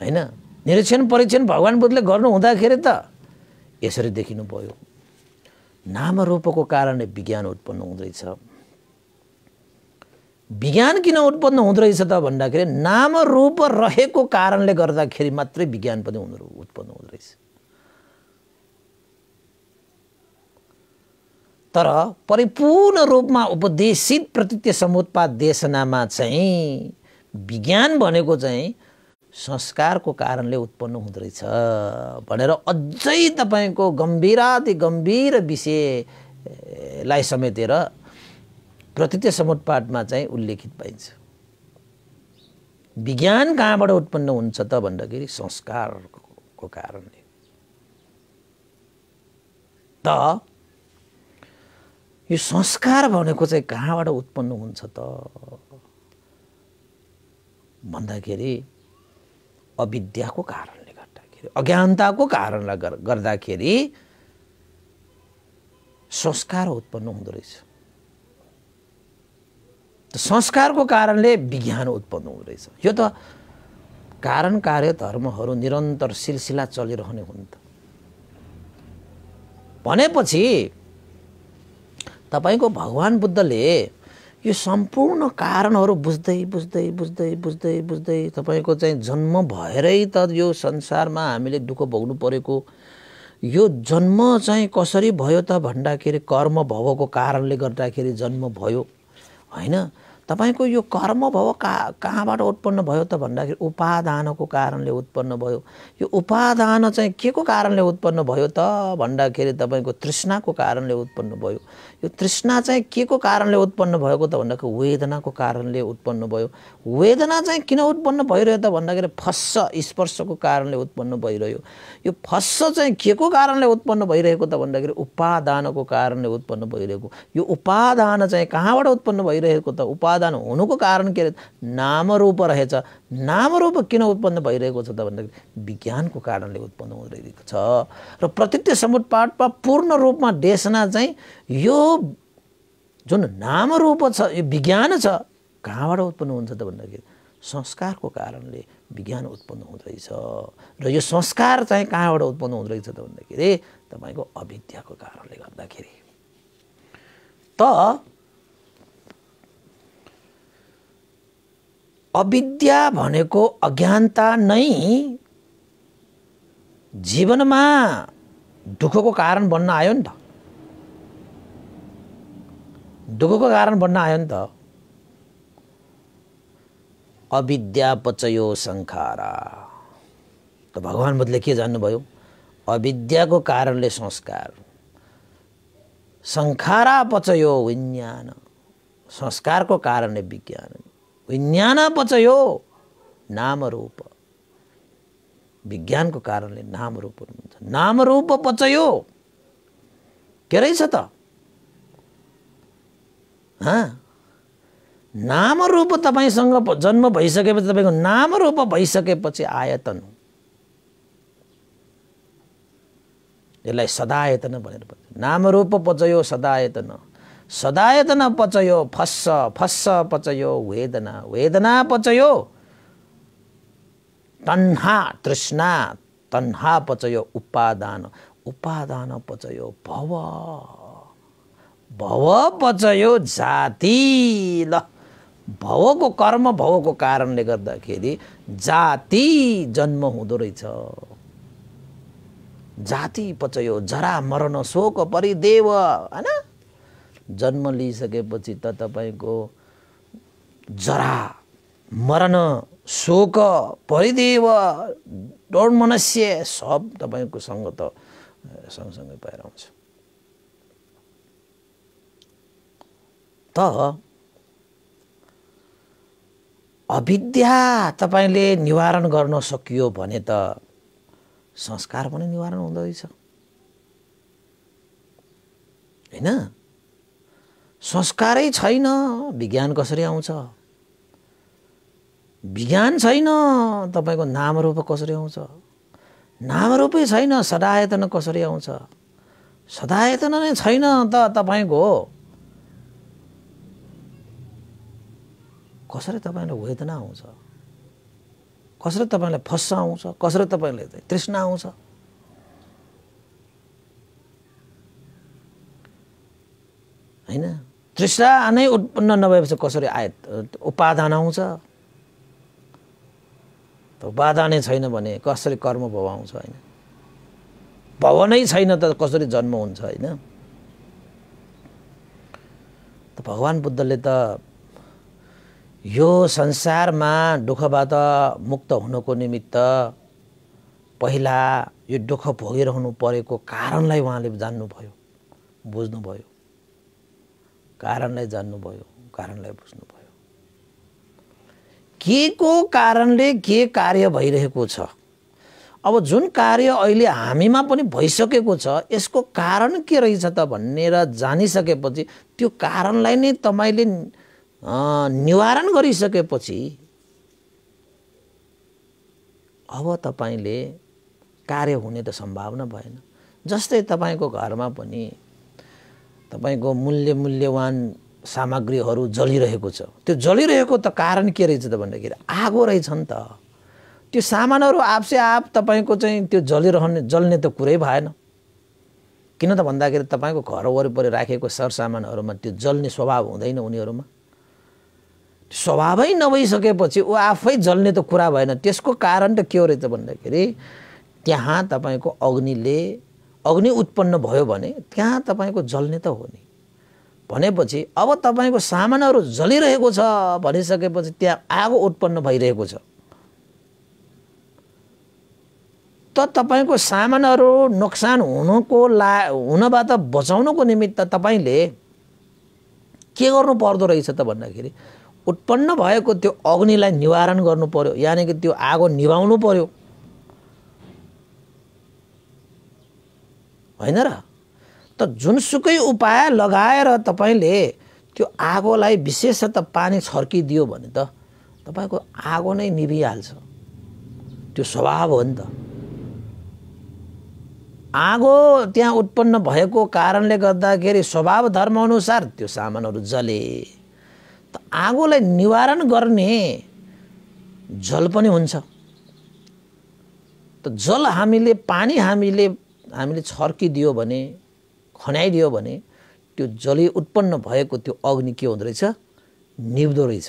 होइन निरीक्षण परीक्षण भगवान् बुद्धले गर्नु हुँदाखेरि त यसरी देखिनु भयो नाम रूपको कारणले विज्ञान उत्पन्न हुँदैछ विज्ञान किन उत्पन्न हुँदोरहेछ त भन्दाखेरि नाम रूप रहेको कारणले गर्दाखेरि मात्रै विज्ञान पनि हुँदो उत्पन्न हुँदोरहेछ तर परिपूर्ण रूपमा उपदेशित प्रतीत्य समुत्पाद देशनामा चाहिँ विज्ञान भनेको चाहिँ संस्कारको कारणले उत्पन्न हुँदोरहेछ भनेर अझै तपाईँको गम्भीराति गम्भीर विषयलाई समेटेर प्रतित्य समुटपाठमा चाहिँ उल्लेखित पाइन्छ विज्ञान कहाँबाट उत्पन्न हुन्छ त भन्दाखेरि संस्कारको कारणले त यो संस्कार भनेको चाहिँ कहाँबाट उत्पन्न हुन्छ त भन्दाखेरि अविद्याको कारणले गर्दाखेरि अज्ञानताको कारणले गर्दाखेरि संस्कार उत्पन्न हुँदो रहेछ संस्कारको कारणले विज्ञान उत्पन्न हुँदो रहेछ यो त कारण कार्य धर्महरू निरन्तर सिलसिला चलिरहने हुन् त भनेपछि तपाईँको भगवान् बुद्धले यो सम्पूर्ण कारणहरू बुझ्दै बुझ्दै बुझ्दै बुझ्दै बुझ्दै तपाईँको चाहिँ जन्म भएरै त यो संसारमा हामीले दुःख भोग्नु परेको यो जन्म चाहिँ कसरी भयो त भन्दाखेरि कर्म भवको कारणले गर्दाखेरि जन्म भयो होइन तपाईँको यो कर्म भव कहाँ कहाँबाट उत्पन्न भयो त भन्दाखेरि उपादानको कारणले उत्पन्न भयो यो उपादान चाहिँ के को कारणले उत्पन्न भयो त भन्दाखेरि तपाईँको तृष्णाको कारणले उत्पन्न भयो यो तृष्णा चाहिँ के को कारणले उत्पन्न भएको त भन्दाखेरि वेदनाको कारणले उत्पन्न भयो वेदना चाहिँ किन उत्पन्न भइरह्यो त भन्दाखेरि फस्स स्पर्शको कारणले उत्पन्न भइरह्यो यो फस्स चाहिँ के को कारणले उत्पन्न भइरहेको त भन्दाखेरि उपादानको कारणले उत्पन्न भइरहेको यो उपादान चाहिँ कहाँबाट उत्पन्न भइरहेको त उपादान हुनुको कारण के अरे नामरूप रहेछ नामरूप किन उत्पन्न भइरहेको छ त भन्दाखेरि विज्ञानको कारणले उत्पन्न हुँदै छ र प्रतित्य समुटपाटमा पूर्ण रूपमा देशना चाहिँ यो जुन नाम रूप छ यो विज्ञान छ कहाँबाट उत्पन्न हुन्छ त भन्दाखेरि संस्कारको कारणले विज्ञान उत्पन्न हुँदैछ र यो संस्कार चाहिँ कहाँबाट उत्पन्न हुँदोरहेछ त भन्दाखेरि तपाईँको अविद्याको कारणले गर्दाखेरि त अविद्या भनेको अज्ञानता नै जीवनमा दुःखको कारण बन्न आयो नि त दुःखको कारण भन्न आयो नि त अविद्या पचयो संखारा त भगवान् बुद्धले के जान्नुभयो अविद्याको कारणले संस्कार पचयो विज्ञान संस्कारको कारणले विज्ञान विज्ञान पचयो नाम रूप विज्ञानको कारणले नाम रूप हुनुहुन्छ नाम रूप पचयो के रहेछ त नामरूप तपाईँसँग जन्म भइसकेपछि तपाईँको रूप भइसकेपछि आयतन हो यसलाई सदायतन भनेर भन्छ रूप पचयो सदायतन सदायतन पचयो फस्स फस्स पचयो वेदना वेदना पचयो तन्हा तृष्णा तन्हा पचयो उपादान उपादान पचयो भव भव बचयो जाति ल भवको कर्म भवको कारणले गर्दाखेरि जाति जन्म हुँदो रहेछ जाति पचयो जरा मरण शोक परिदेव होइन जन्म लिइसकेपछि त तपाईँको जरा मरण शोक परिदेव डोड मनुष्य सब तपाईँको सँग त सँगसँगै आउँछ त अविद्या तपाईँले निवारण गर्न सकियो भने त संस्कार पनि निवारण हुँदोरहेछ होइन संस्कारै छैन विज्ञान कसरी आउँछ विज्ञान छैन तपाईँको रूप कसरी आउँछ नाम रूपै छैन सदायतन कसरी आउँछ सदायतन नै छैन त तपाईँको कसरी तपाईँलाई वेदना आउँछ कसरी तपाईँलाई फस्स आउँछ कसरी तपाईँलाई तृष्णा आउँछ होइन तृष्णा नै उत्पन्न नभएपछि कसरी आय उपादान आउँछ बाधा नै छैन भने कसरी कर्म भव आउँछ होइन भव छैन त कसरी जन्म हुन्छ होइन भगवान् बुद्धले त यो संसारमा दुःखबाट मुक्त हुनको निमित्त पहिला यो दुःख भोगिरहनु परेको कारणलाई उहाँले जान्नुभयो बुझ्नुभयो कारणलाई जान्नुभयो कारणलाई बुझ्नुभयो के को कारणले के कार्य भइरहेको छ अब जुन कार्य अहिले हामीमा पनि भइसकेको छ यसको कारण के रहेछ त भनेर जानिसकेपछि त्यो कारणलाई नै तपाईँले निवारण गरिसकेपछि अब तपाईँले कार्य हुने त सम्भावना भएन जस्तै तपाईँको घरमा पनि तपाईँको मूल्य मूल्यवान सामग्रीहरू जलिरहेको छ त्यो जलिरहेको त कारण के रहेछ त भन्दाखेरि आगो रहेछ नि त त्यो सामानहरू आपसे आप तपाईँको चाहिँ त्यो जलिरहने जल्ने त कुरै भएन किन त भन्दाखेरि तपाईँको घर वरिपरि राखेको सरसामानहरूमा त्यो जल्ने स्वभाव हुँदैन उनीहरूमा स्वभावै नभइसकेपछि ऊ आफै जल्ने त कुरा भएन त्यसको कारण त के हो रहेछ भन्दाखेरि त्यहाँ तपाईँको अग्निले अग्नि उत्पन्न भयो भने त्यहाँ तपाईँको जल्ने त हो नि भनेपछि अब तपाईँको सामानहरू जलिरहेको छ भनिसकेपछि त्यहाँ आगो उत्पन्न भइरहेको छ त तपाईँको सामानहरू नोक्सान हुनुको ला हुनबाट बचाउनको निमित्त तपाईँले के गर्नु पर्दो रहेछ त भन्दाखेरि उत्पन्न भएको त्यो अग्निलाई निवारण गर्नु पर्यो यानि कि त्यो आगो निभाउनु पर्यो होइन र त जुनसुकै उपाय लगाएर तपाईँले त्यो आगोलाई विशेषतः पानी छर्किदियो भने त तपाईँको आगो नै निभिहाल्छ त्यो स्वभाव हो नि त आगो त्यहाँ उत्पन्न भएको कारणले गर्दाखेरि स्वभाव धर्मअनुसार त्यो सामानहरू जले आगोलाई निवारण गर्ने जल पनि हुन्छ त जल हामीले पानी हामीले हामीले छर्किदियो भने खन्याइदियो भने त्यो जले उत्पन्न भएको त्यो अग्नि के हुँदो रहेछ निभ्दो रहेछ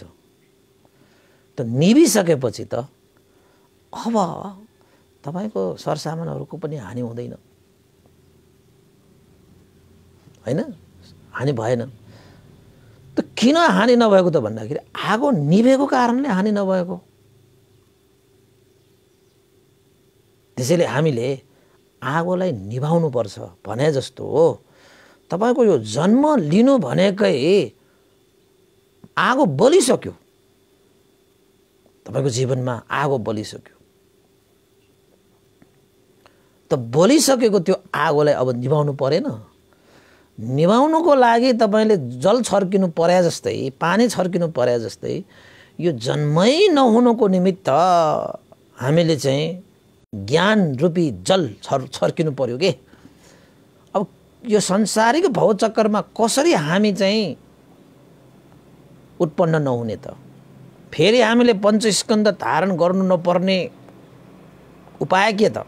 त निभिसकेपछि त अब तपाईँको सरसामानहरूको पनि हानि हुँदैन होइन हानि भएन त किन हानि नभएको त भन्दाखेरि आगो निभेको कारणले हानि नभएको त्यसैले हामीले आगोलाई निभाउनुपर्छ भने जस्तो हो तपाईँको यो जन्म लिनु भनेकै आगो बलिसक्यो तपाईँको जीवनमा आगो बलिसक्यो त बलिसकेको त्यो आगोलाई अब निभाउनु परेन निभाउनुको लागि तपाईँले जल छर्किनु पर्या जस्तै पानी छर्किनु पर्या जस्तै यो जन्मै नहुनुको निमित्त हामीले चाहिँ ज्ञान रूपी जल छर छर्किनु पर्यो के अब यो संसारिक भौचक्करमा कसरी हामी चाहिँ उत्पन्न नहुने त फेरि हामीले पञ्चस्कन्द धारण गर्नु नपर्ने उपाय के त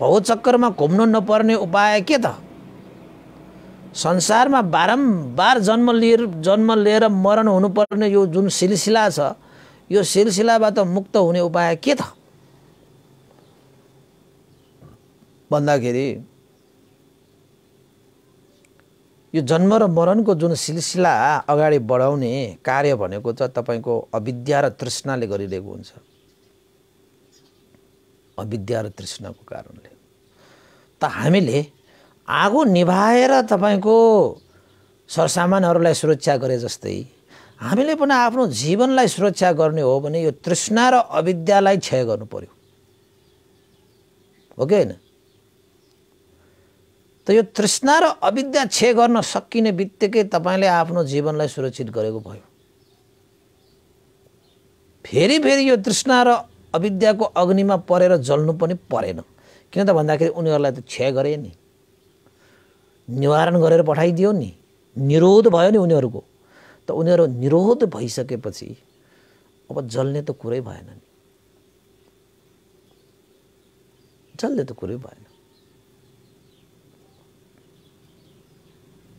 भौचक्करमा घुम्नु नपर्ने उपाय के त संसारमा बारम्बार जन्म लिएर जन्म लिएर मरण हुनुपर्ने यो जुन सिलसिला छ यो सिलसिलाबाट मुक्त हुने उपाय के त भन्दाखेरि यो जन्म र मरणको जुन सिलसिला अगाडि बढाउने कार्य भनेको त तपाईँको अविद्या र तृष्णाले गरिरहेको हुन्छ अविद्या र तृष्णाको कारणले त हामीले आगो निभाएर तपाईँको सरसामानहरूलाई सुरक्षा गरे जस्तै हामीले पनि आफ्नो जीवनलाई सुरक्षा गर्ने हो भने यो तृष्णा र अविद्यालाई क्षय गर्नु पर्यो हो कि होइन त यो तृष्णा र अविद्या क्षय गर्न सकिने बित्तिकै तपाईँले आफ्नो जीवनलाई सुरक्षित गरेको भयो फेरि फेरि यो तृष्णा र अविद्याको अग्निमा परेर जल्नु पनि परेन किन त भन्दाखेरि उनीहरूलाई त क्षय गरे नि निवारण गरेर पठाइदियो नि निरोध भयो नि उनीहरूको त उनीहरू निरोध भइसकेपछि अब जल्ने त कुरै भएन नि जल्ने त कुरै भएन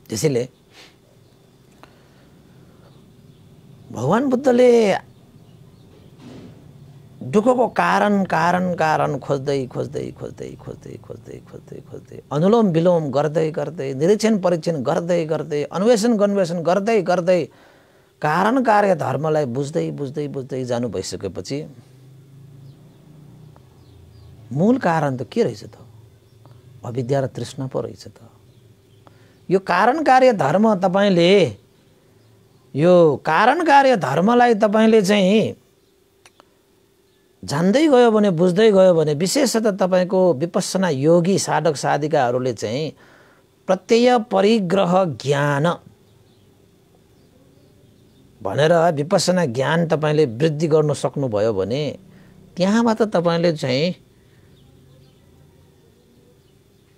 त्यसैले भगवान् बुद्धले दुःखको कारण कारण कारण खोज्दै खोज्दै खोज्दै खोज्दै खोज्दै खोज्दै खोज्दै अनुलोम विलोम गर्दै गर्दै निरीक्षण परीक्षण गर्दै गर्दै अन्वेषण गन्वेषण गर्दै गर्दै कारण कार्य धर्मलाई बुझ्दै बुझ्दै बुझ्दै जानु भइसकेपछि मूल कारण त के रहेछ त अविद्या र तृष्ण पो रहेछ त यो कारण कार्य धर्म तपाईँले यो कारण कार्य धर्मलाई तपाईँले चाहिँ जान्दै गयो भने बुझ्दै गयो भने विशेषतः तपाईँको विपसना योगी साधक साधिकाहरूले चाहिँ प्रत्यय परिग्रह ज्ञान भनेर विपसना ज्ञान तपाईँले वृद्धि गर्नु सक्नुभयो भने त्यहाँबाट तपाईँले चाहिँ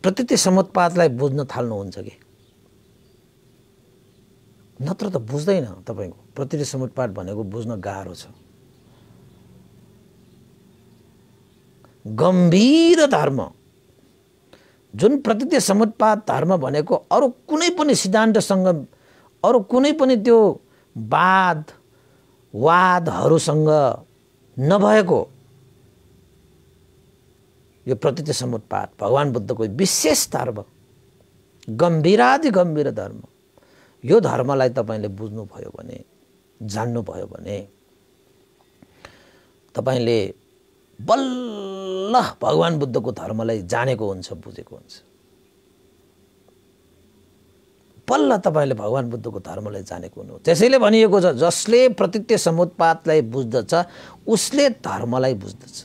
प्रकृति समुत्पादलाई बुझ्न थाल्नुहुन्छ कि नत्र त बुझ्दैन तपाईँको प्रकृति समुत्पाद भनेको बुझ्न गाह्रो छ गम्भीर धर्म जुन प्रतित्य समुत्पाद धर्म भनेको अरू कुनै पनि सिद्धान्तसँग अरू कुनै पनि त्यो वाद वादहरूसँग नभएको यो प्रतित्य समुत्पाद भगवान् बुद्धको विशेष धर्म गम्भीरादि गम्भीर धर्म यो धर्मलाई तपाईँले बुझ्नुभयो भने जान्नुभयो भने तपाईँले बल्ल भगवान् बुद्धको धर्मलाई जानेको हुन्छ बुझेको हुन्छ बल्ल तपाईँले भगवान् बुद्धको धर्मलाई जानेको हुनु त्यसैले भनिएको छ जसले प्रतित्य समुत्पातलाई बुझ्दछ उसले धर्मलाई बुझ्दछ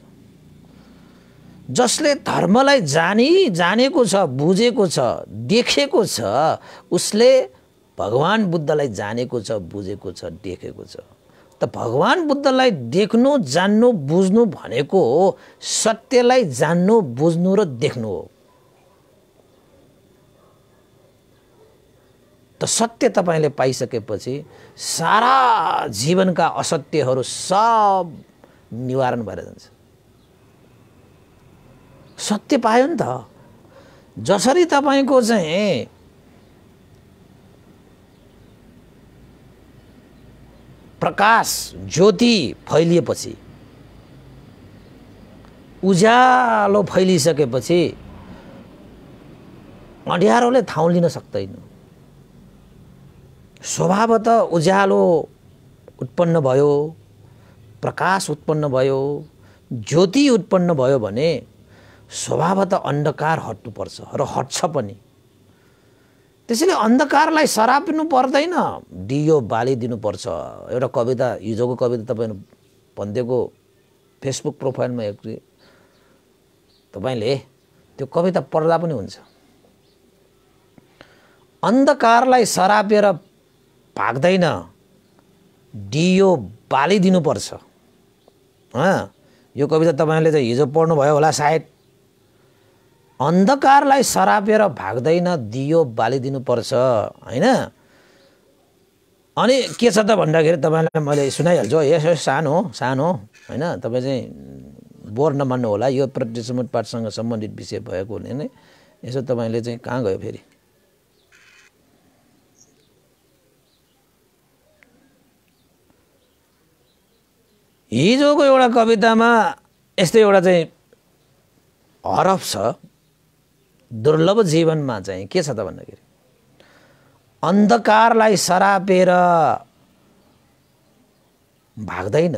जसले धर्मलाई जानी जानेको छ बुझेको छ देखेको छ उसले भगवान् बुद्धलाई जानेको छ बुझेको छ देखेको छ त भगवान् बुद्धलाई देख्नु जान्नु बुझ्नु भनेको हो सत्यलाई जान्नु बुझ्नु र देख्नु हो त सत्य तपाईँले पाइसकेपछि सारा जीवनका असत्यहरू सब निवारण भएर जान्छ सत्य पायो नि त जसरी तपाईँको चाहिँ प्रकाश ज्योति फैलिएपछि उज्यालो फैलिसकेपछि अँध्यारोले ठाउँ लिन सक्दैन स्वभावत उज्यालो उत्पन्न भयो प्रकाश उत्पन्न भयो ज्योति उत्पन्न भयो भने स्वभावत अन्धकार हट्नुपर्छ र हट्छ पनि त्यसैले अन्धकारलाई सराप्नु पर्दैन दियो बाली दिनुपर्छ एउटा कविता हिजोको कविता तपाईँले भनिदिएको फेसबुक प्रोफाइलमा एक तपाईँले त्यो कविता पढ्दा पनि हुन्छ अन्धकारलाई सरापेर भाग्दैन डियो बालिदिनुपर्छ यो कविता तपाईँले त हिजो पढ्नुभयो होला सायद अन्धकारलाई सरापेर भाग्दैन दियो बालिदिनुपर्छ होइन अनि के छ त भन्दाखेरि तपाईँलाई मैले सुनाइहाल्छु यस सानो सानो होइन तपाईँ चाहिँ बोर नमान्नु होला यो प्रतिसम्म पाठसँग सम्बन्धित विषय भएको हुने नै यसो तपाईँले चाहिँ कहाँ गयो फेरि हिजोको एउटा कवितामा यस्तै एउटा चाहिँ हरफ छ दुर्लभ जीवनमा चाहिँ के छ त भन्दाखेरि अन्धकारलाई सरापेर भाग्दैन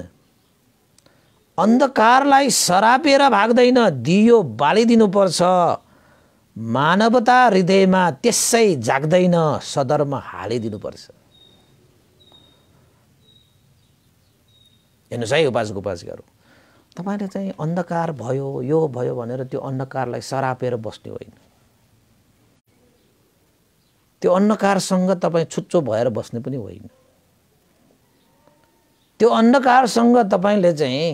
अन्धकारलाई सरापेर भाग्दैन दियो बालिदिनुपर्छ मानवता हृदयमा त्यसै जाग्दैन सदर्म हालिदिनुपर्छ हेर्नुहोस् है उपासको उपासकहरू तपाईँले चाहिँ अन्धकार भयो यो भयो भनेर त्यो अन्धकारलाई सरापेर बस्ने होइन त्यो अन्धकारसँग तपाईँ छुच्चो भएर बस्ने पनि होइन त्यो अन्धकारसँग तपाईँले चाहिँ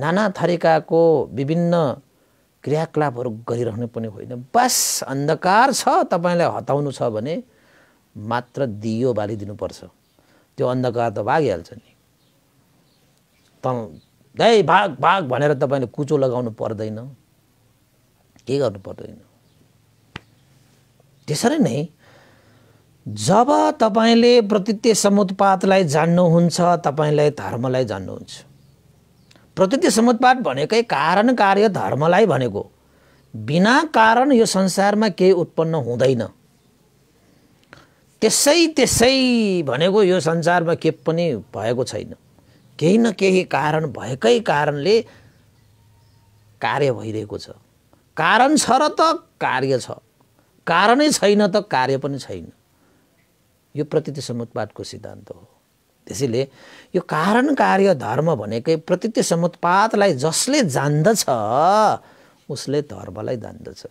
नाना थरीकाको विभिन्न क्रियाकलापहरू गरिरहनु पनि होइन बस अन्धकार छ तपाईँलाई हटाउनु छ भने मात्र दियो बालिदिनुपर्छ त्यो अन्धकार त भागिहाल्छ नि त दै भाग भाग भनेर तपाईँले कुचो लगाउनु पर्दैन के गर्नु पर्दैन त्यसरी नै जब तपाईँले प्रतीत्य समुत्पातलाई जान्नुहुन्छ तपाईँलाई धर्मलाई जान्नुहुन्छ प्रतीत्य समुत्पात भनेकै कारण कार्य धर्मलाई भनेको बिना कारण यो संसारमा केही उत्पन्न हुँदैन त्यसै त्यसै भनेको यो संसारमा के पनि भएको छैन केही न केही कारण भएकै कारणले कार्य भइरहेको छ कारण छ र त कार्य छ कारणै छैन त कार्य पनि छैन यो प्रतीति समुत्पादको सिद्धान्त हो त्यसैले यो कारण कार्य धर्म भनेकै प्रतीति समुत्पादलाई जसले जान्दछ उसले धर्मलाई जान्दछ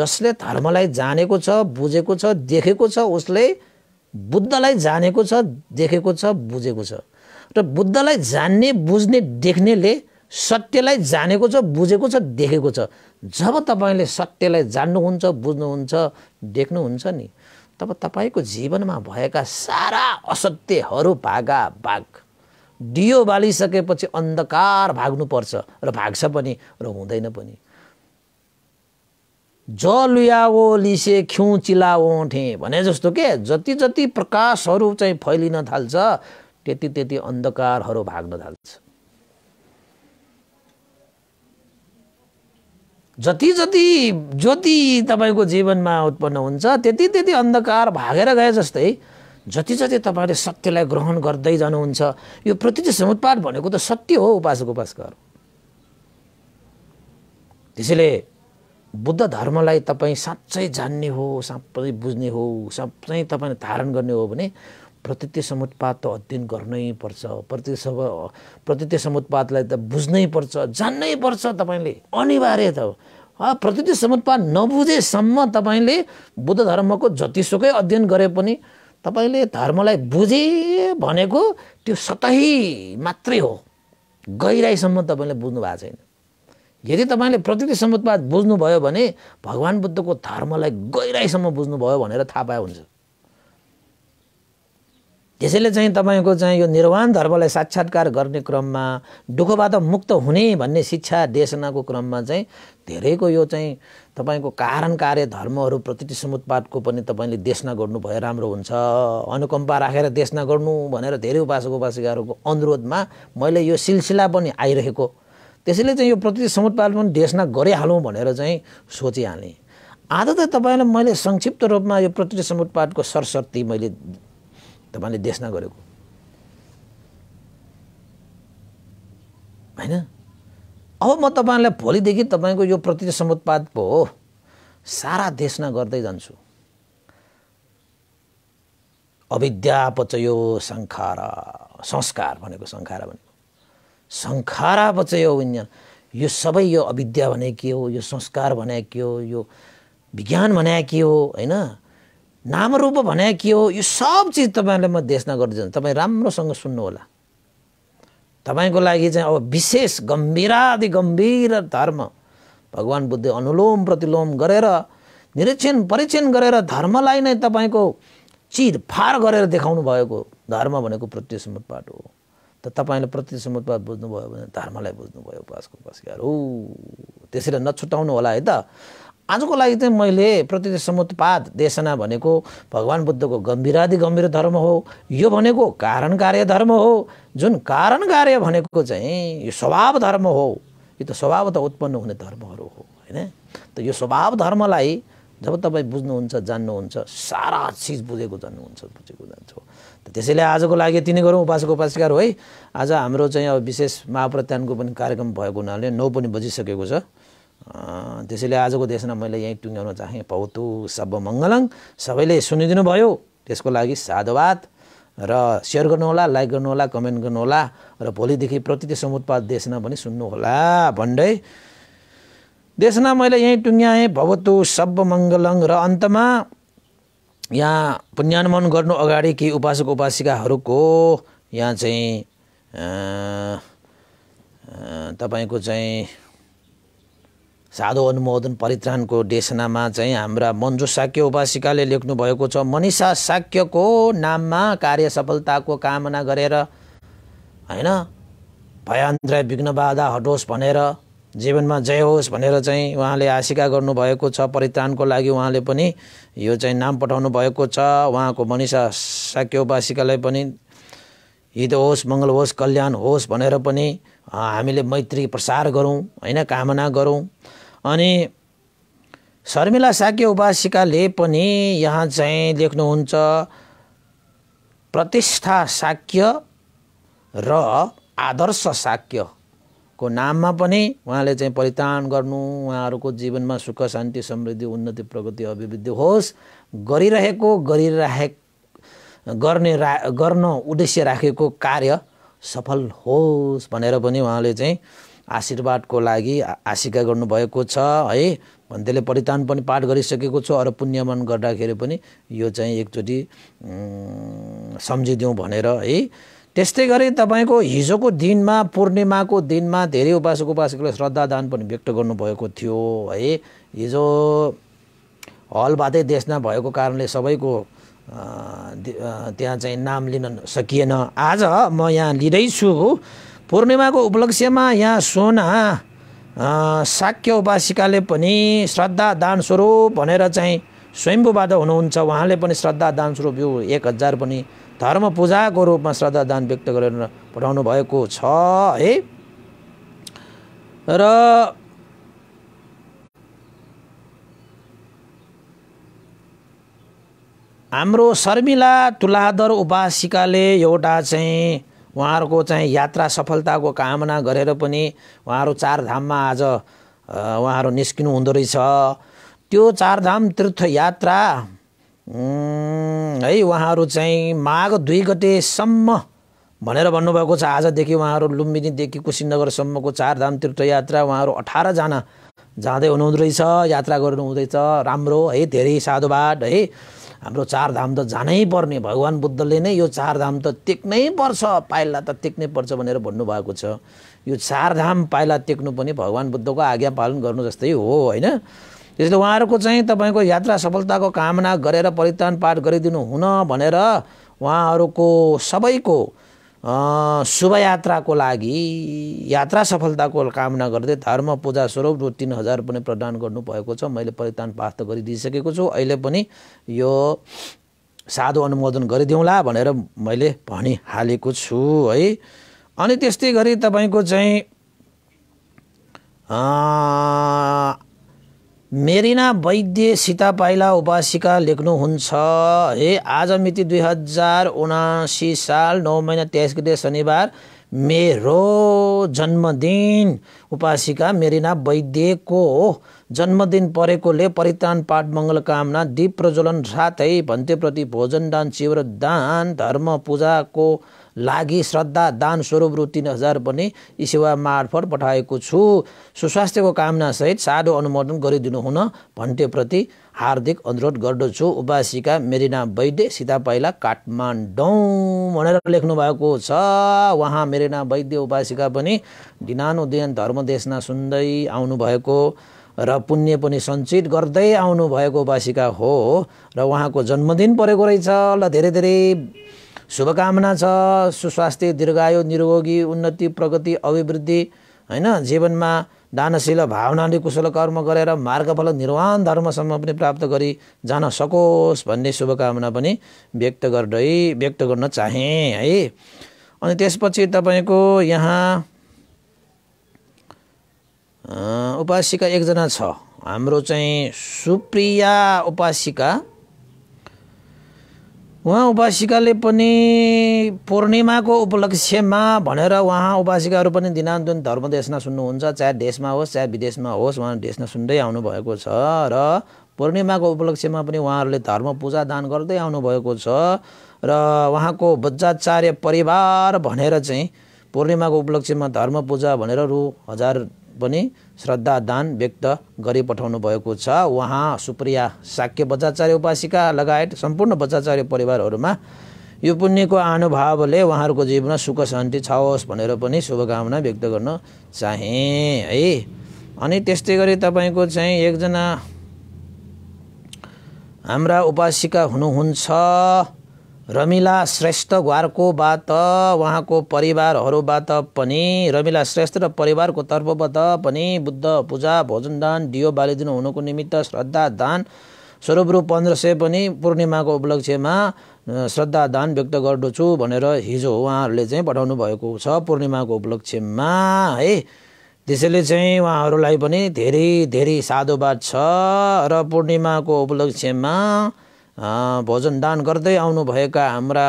जसले धर्मलाई जानेको छ बुझेको छ देखेको छ उसले बुद्धलाई जानेको छ देखेको छ बुझेको छ र बुद्धलाई जान्ने बुझ्ने देख्नेले सत्यलाई जानेको छ बुझेको छ देखेको छ जब तपाईँले सत्यलाई जान्नुहुन्छ बुझ्नुहुन्छ देख्नुहुन्छ नि तब तपाईँको जीवनमा भएका सारा असत्यहरू भागा भाग डियो बालिसकेपछि अन्धकार भाग्नुपर्छ र भाग्छ पनि र हुँदैन पनि ज लुयाओ लिसे ख्यु चिलाओ ठे भने जस्तो के जति जति प्रकाशहरू चाहिँ फैलिन थाल्छ त्यति त्यति अन्धकारहरू भाग्न थाल्छ जति जति ज्योति तपाईँको जीवनमा उत्पन्न हुन्छ त्यति त्यति अन्धकार भागेर गए जस्तै जति जति तपाईँले सत्यलाई ग्रहण गर्दै जानुहुन्छ यो प्रतिजी समुत्पाद भनेको त सत्य हो उपासक उपासकार त्यसैले बुद्ध धर्मलाई तपाईँ साँच्चै जान्ने हो साँच्चै बुझ्ने हो साँच्चै तपाईँले धारण गर्ने हो भने प्रत्यत्य समुत्पाद त अध्ययन गर्नै पर्छ प्रत्यय सब समुत्पादलाई त बुझ्नै पर्छ जान्नै पर्छ तपाईँले अनिवार्य त हो समुत्पात समुत्पाद नबुझेसम्म तपाईँले बुद्ध धर्मको जतिसुकै अध्ययन गरे पनि तपाईँले धर्मलाई बुझे भनेको त्यो सतही मात्रै हो गहिराइसम्म तपाईँले बुझ्नु भएको छैन यदि तपाईँले प्रकृति समुत्पाद बुझ्नुभयो भने भगवान् बुद्धको धर्मलाई गहिराइसम्म बुझ्नुभयो भनेर थाहा पाए हुन्छ त्यसैले चाहिँ तपाईँको चाहिँ यो निर्वाण धर्मलाई साक्षात्कार गर्ने क्रममा दुःखबाट मुक्त हुने भन्ने शिक्षा देशनाको क्रममा चाहिँ धेरैको यो चाहिँ तपाईँको कारण कार्य धर्महरू प्रतिटि समुत्पादको पनि तपाईँले देशना गर्नु भए राम्रो हुन्छ अनुकम्पा राखेर देशना गर्नु भनेर धेरै उपासक उपासिकाहरूको अनुरोधमा मैले यो सिलसिला पनि आइरहेको त्यसैले चाहिँ यो प्रति समुत्पाद पनि देशना गरिहालौँ भनेर चाहिँ सोचिहालेँ आज त तपाईँलाई मैले संक्षिप्त रूपमा यो प्रतिटि समुत्पादको सरस्वती मैले तपाईँले देश गरेको होइन अब म तपाईँलाई भोलिदेखि तपाईँको यो प्रति समुत्पाद पो हो सारा देश गर्दै जान्छु अविद्या पचयो शङ्खारा संस्कार भनेको सङ्खारा भनेको सङ्खारा पचयो विज्ञान यो सबै यो अविद्या भने के हो यो संस्कार भने के हो यो विज्ञान भने के हो होइन नाम रूप भने के हो यो सब चिज तपाईँलाई म देशना गरिदिन्छु तपाईँ राम्रोसँग सुन्नुहोला तपाईँको लागि चाहिँ अब विशेष गम्भीरादि गम्भीर धर्म भगवान् बुद्ध अनुलोम प्रतिलोम गरेर निरीक्षण परीक्षण गरेर धर्मलाई नै तपाईँको चिर फार गरेर देखाउनु भएको धर्म भनेको प्रत्यय हो त तपाईँले प्रत्यय बुझ्नुभयो भने धर्मलाई बुझ्नुभयो उपासको उपासकार हो त्यसरी नछुटाउनु होला है त आजको लागि चाहिँ मैले प्रतिदेश समुत्पाद देशना भनेको भगवान् बुद्धको गम्भीरादि गम्भीर धर्म हो यो भनेको कारण कार्य धर्म हो जुन कारण कार्य भनेको चाहिँ यो स्वभाव धर्म हो यो त स्वभाव त उत्पन्न हुने धर्महरू हो होइन त यो स्वभाव धर्मलाई जब तपाईँ बुझ्नुहुन्छ जान्नुहुन्छ सारा चिज बुझेको जान्नुहुन्छ बुझेको जान्छ त्यसैले आजको लागि तिनै गरौँ उपासक उपासिकार है आज हाम्रो चाहिँ अब विशेष महाप्रत्यानको पनि कार्यक्रम भएको हुनाले नौ पनि बजिसकेको छ त्यसैले आजको देशमा मैले यहीँ टुङ्ग्याउन चाहेँ पौतु सब मङ्गलङ सबैले सुनिदिनु भयो त्यसको लागि साधुवाद र सेयर गर्नुहोला लाइक गर्नुहोला कमेन्ट गर्नुहोला र भोलिदेखि त्यो समुत्पाद देशमा पनि सुन्नुहोला भन्दै देशना मैले यहीँ टुङ्ग्याएँ भवतु सब मङ्गलङ र अन्तमा यहाँ पुण्यानुमन गर्नु अगाडि केही उपासक उपासिकाहरूको यहाँ चाहिँ तपाईँको चाहिँ साधु अनुमोदन परित्राणको देशनामा चाहिँ हाम्रा मन्जु साक्य उपासिकाले लेख्नुभएको छ मनिषा साक्यको नाममा कार्य सफलताको कामना गरेर होइन भयान्त्र विघ्न बाधा हटोस् भनेर जीवनमा जय होस् भनेर चाहिँ उहाँले आशिका गर्नुभएको छ परित्राणको लागि उहाँले पनि यो चाहिँ नाम पठाउनु भएको छ उहाँको मनिषा साक्य उपासिकालाई पनि हित होस् मङ्गल होस् कल्याण होस् भनेर पनि हामीले मैत्री प्रसार गरौँ होइन कामना गरौँ अनि शर्मिला साक्य उपासिकाले पनि यहाँ चाहिँ लेख्नुहुन्छ प्रतिष्ठा साक्य र आदर्श साक्यको नाममा पनि उहाँले चाहिँ परित्राण गर्नु उहाँहरूको जीवनमा सुख शान्ति समृद्धि उन्नति प्रगति अभिवृद्धि होस् गरिरहेको गरिराखे गर्ने रा गर्न उद्देश्य राखेको कार्य सफल होस् भनेर पनि उहाँले चाहिँ आशीर्वादको लागि आशिका गर्नुभएको छ है भन्दैले परितान पनि पाठ गरिसकेको छु अरू पुण्यमन गर्दाखेरि पनि यो चाहिँ एकचोटि सम्झिदिउँ भनेर है त्यस्तै गरी तपाईँको हिजोको दिनमा पूर्णिमाको दिनमा धेरै उपासक उपासकले श्रद्धादान पनि व्यक्त गर्नुभएको थियो है हिजो भातै देशमा भएको कारणले सबैको त्यहाँ चाहिँ नाम लिन सकिएन आज म यहाँ लिँदैछु पूर्णिमाको उपलक्ष्यमा यहाँ सोना शाक्य उपासिकाले पनि श्रद्धा दान स्वरूप भनेर चाहिँ स्वयम्भूबाट हुनुहुन्छ उहाँले पनि श्रद्धा दान स्वरूप यो एक हजार पनि धर्म पूजाको रूपमा श्रद्धा दान व्यक्त गरेर पठाउनु भएको छ है र हाम्रो शर्मिला तुलाधर उपासिकाले एउटा चाहिँ उहाँहरूको चाहिँ यात्रा सफलताको कामना गरेर पनि उहाँहरू चारधाममा आज उहाँहरू निस्किनु हुँदो रहेछ त्यो चारधाम तीर्थयात्रा है उहाँहरू चाहिँ माघ दुई गतेसम्म भनेर भन्नुभएको छ आजदेखि उहाँहरू लुम्बिनीदेखि कुशीनगरसम्मको चारधाम तीर्थयात्रा उहाँहरू अठारजना जाँदै हुनुहुँदो रहेछ यात्रा गर्नुहुँदैछ राम्रो है धेरै साधुवाद है हाम्रो चारधाम त जानै पर्ने भगवान् बुद्धले नै यो चारधाम त टेक्नै पर्छ पाइला त टेक्नै पर्छ भनेर भन्नुभएको छ यो चारधाम पाइला टेक्नु पनि भगवान् बुद्धको आज्ञा पालन गर्नु जस्तै हो होइन त्यसले उहाँहरूको चाहिँ तपाईँको यात्रा सफलताको कामना गरेर परित्राण पाठ गरिदिनु हुन भनेर उहाँहरूको सबैको शुभयात्राको लागि यात्रा सफलताको कामना गर्दै धर्म पूजा स्वरूप रु तिन हजार पनि प्रदान गर्नुभएको छ मैले परितान प्राप्त त गरिदिइसकेको छु अहिले पनि यो साधु अनुमोदन गरिदिउँला भनेर मैले भनिहालेको छु है अनि त्यस्तै गरी तपाईँको चाहिँ मेरिना वैद्य सीता पाइला उपासिका लेख्नुहुन्छ हे आज मिति दुई हजार उनासी साल नौ महिना तेइस गते शनिबार मेरो जन्मदिन उपासिका मेरिना वैद्यको जन्मदिन परेकोले परित्राण पाठ मङ्गल कामना दीप प्रज्वलन साथै भन्तेप्रति भोजन दान चिवर दान धर्म पूजाको लागि श्रद्धा दान स्वरूप रु तिन हजार पनि यी सेवा मार्फत पठाएको छु सुस्वास्थ्यको कामनासहित साधो अनुमोदन गरिदिनु हुन भन्टेप्रति हार्दिक अनुरोध गर्दछु उपासिका मेरिना वैद्य सीता पाइला काठमाडौँ भनेर भएको छ उहाँ मेरिना वैद्य उपासिका पनि दिनानु दिन धर्मदेशना सुन्दै आउनुभएको र पुण्य पनि सञ्चित गर्दै आउनुभएको उपासिका हो र उहाँको जन्मदिन परेको रहेछ ल धेरै धेरै शुभकामना छ सुस्वास्थ्य दीर्घायु निरोगी उन्नति प्रगति अभिवृद्धि होइन जीवनमा दानशील भावनाले कुशल कर्म गरेर मार्गफल निर्वाण धर्मसम्म पनि प्राप्त गरी जान सकोस् भन्ने शुभकामना पनि व्यक्त गर्दै व्यक्त गर्न चाहे है अनि त्यसपछि तपाईँको यहाँ उपासिका एकजना छ हाम्रो चाहिँ सुप्रिया उपासिका उहाँ उपासिकाले पनि पूर्णिमाको उपलक्ष्यमा भनेर उहाँ उपासिकाहरू पनि दिनान्तुन देशमा सुन्नुहुन्छ चाहे देशमा होस् चाहे विदेशमा होस् उहाँ देशमा सुन्दै आउनुभएको छ र पूर्णिमाको उपलक्ष्यमा पनि उहाँहरूले धर्म पूजा दान गर्दै आउनुभएको छ र उहाँको बज्जाचार्य परिवार भनेर चाहिँ पूर्णिमाको उपलक्ष्यमा धर्म पूजा भनेर रु हजार पनि श्रद्धा दान व्यक्त गरी पठाउनु भएको छ उहाँ सुप्रिया साक्य बच्चाचार्य उपासिका लगायत सम्पूर्ण बच्चाचार्य परिवारहरूमा यो पुण्यको अनुभावले उहाँहरूको जीवन सुख शान्ति छाओस् भनेर पनि शुभकामना व्यक्त गर्न चाहे है अनि त्यस्तै गरी तपाईँको चाहिँ एकजना हाम्रा उपासिका हुनुहुन्छ रमिला श्रेष्ठ घरकोबाट उहाँको परिवारहरूबाट पनि रमिला श्रेष्ठ र परिवारको तर्फबाट पनि बुद्ध पूजा भोजन दान दियो बालिदिनु हुनुको निमित्त श्रद्धा दान स्वरूप रु पन्ध्र सय पनि पूर्णिमाको उपलक्ष्यमा श्रद्धा दान व्यक्त गर्दछु भनेर हिजो उहाँहरूले चाहिँ पठाउनु भएको छ पूर्णिमाको उपलक्ष्यमा है त्यसैले चाहिँ उहाँहरूलाई पनि धेरै धेरै साधुवाद छ र पूर्णिमाको उपलक्ष्यमा भोजन दान गर्दै आउनुभएका हाम्रा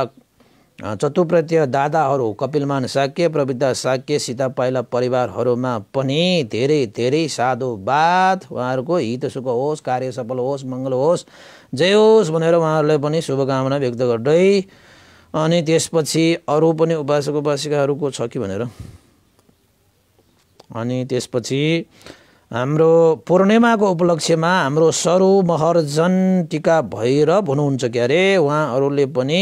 चतुप्रत्य दादाहरू कपिलमान साक्य प्रविद्ध साक्य सीता पाइला परिवारहरूमा पनि धेरै धेरै साधुवाद उहाँहरूको हित सुख होस् कार्य सफल होस् मङ्गल होस् जय होस् भनेर उहाँहरूलाई पनि शुभकामना व्यक्त गर्दै अनि त्यसपछि अरू पनि उपासक उपासिकाहरूको छ कि भनेर अनि त्यसपछि हाम्रो पूर्णिमाको उपलक्ष्यमा हाम्रो सरु महर्जन टिका भएर भन्नुहुन्छ क्या अरे उहाँहरूले पनि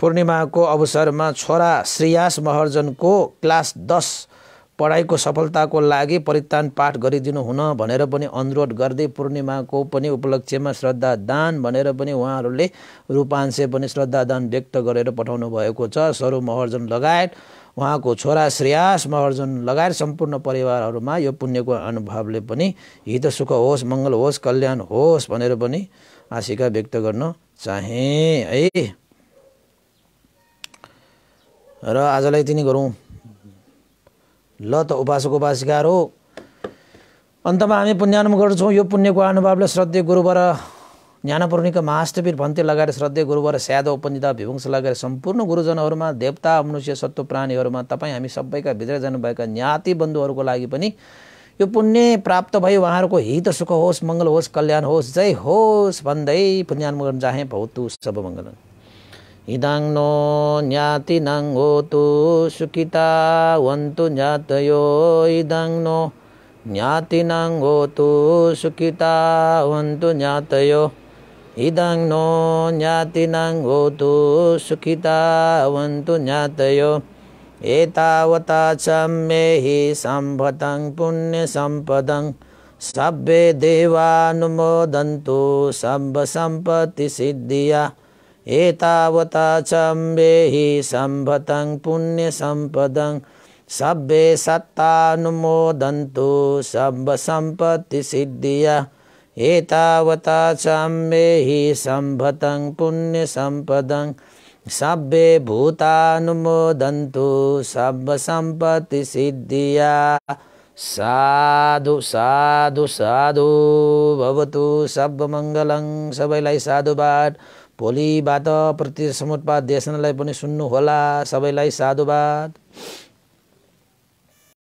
पूर्णिमाको अवसरमा छोरा श्रेयास महर्जनको क्लास दस पढाइको सफलताको लागि परित्तान पाठ गरिदिनु हुन भनेर पनि अनुरोध गर्दै पूर्णिमाको पनि उपलक्ष्यमा श्रद्धादान भनेर पनि उहाँहरूले रूपांशे पनि श्रद्धादान व्यक्त गरेर पठाउनु भएको छ सरु महर्जन लगायत उहाँको छोरा श्रेयास महर्जन लगायत सम्पूर्ण परिवारहरूमा यो पुण्यको अनुभवले पनि हित सुख होस् मङ्गल होस् कल्याण होस् भनेर पनि आशिका व्यक्त गर्न चाहे है र आजलाई तिनी गरौँ ल त उपासक हो अन्तमा हामी पुण्यानुभव गर्छौँ यो पुण्यको अनुभवले श्रद्धे गुरुबाट ज्ञानपूर्णिका महाष्टवीर भन्ते लगाएर श्रद्धे गुरुवर स्याद उपन्जिता विभुंस लगाएर सम्पूर्ण गुरुजनहरूमा देवता मनुष्य सत्व प्राणीहरूमा तपाईँ हामी सबैका भित्र जानुभएका ज्ञाति बन्धुहरूको लागि पनि यो पुण्य प्राप्त भयो उहाँहरूको हित सुख होस् मङ्गल होस् कल्याण होस् जय होस् भन्दै मगन चाहे भौतु सब मङ्गल इदाङ नो ज्ञाति तु सुकिता वन्तु ज्ञातयो इदाङ नो ज्ञाति तु सुकिता वन्तु ज्ञातयो ඉදං නෝ ඥාතිනං හෝතු සුඛිතාවන්තු ඥාතයෝ ඒතාවතා චම්මේහි සම්පතං පුඤ්ඤ සම්පදං සබ්බේ දේවානුමෝදන්තු සම්බ සම්පති සිද්ධියා ඒතාවතා චම්බේහි සම්පතං පුඤ්ඤ සම්පදං සබ්බේ සත්තානුමෝදන්තු සම්බ සම්පති සිද්ධියා एतावता चाम्बेहि सम्भतं पुण्यसम्पदं सभ्ये भूतानुमोदन्तु सर्वसम्पत्तिसिद्धिया साधु साधु साधु भवतु सर्वमङ्गलङ सबैलाई साधुवाद भोलिबाट प्रति समुत्पाद देशनलाई पनि सुन्नुहोला सबैलाई साधुवाद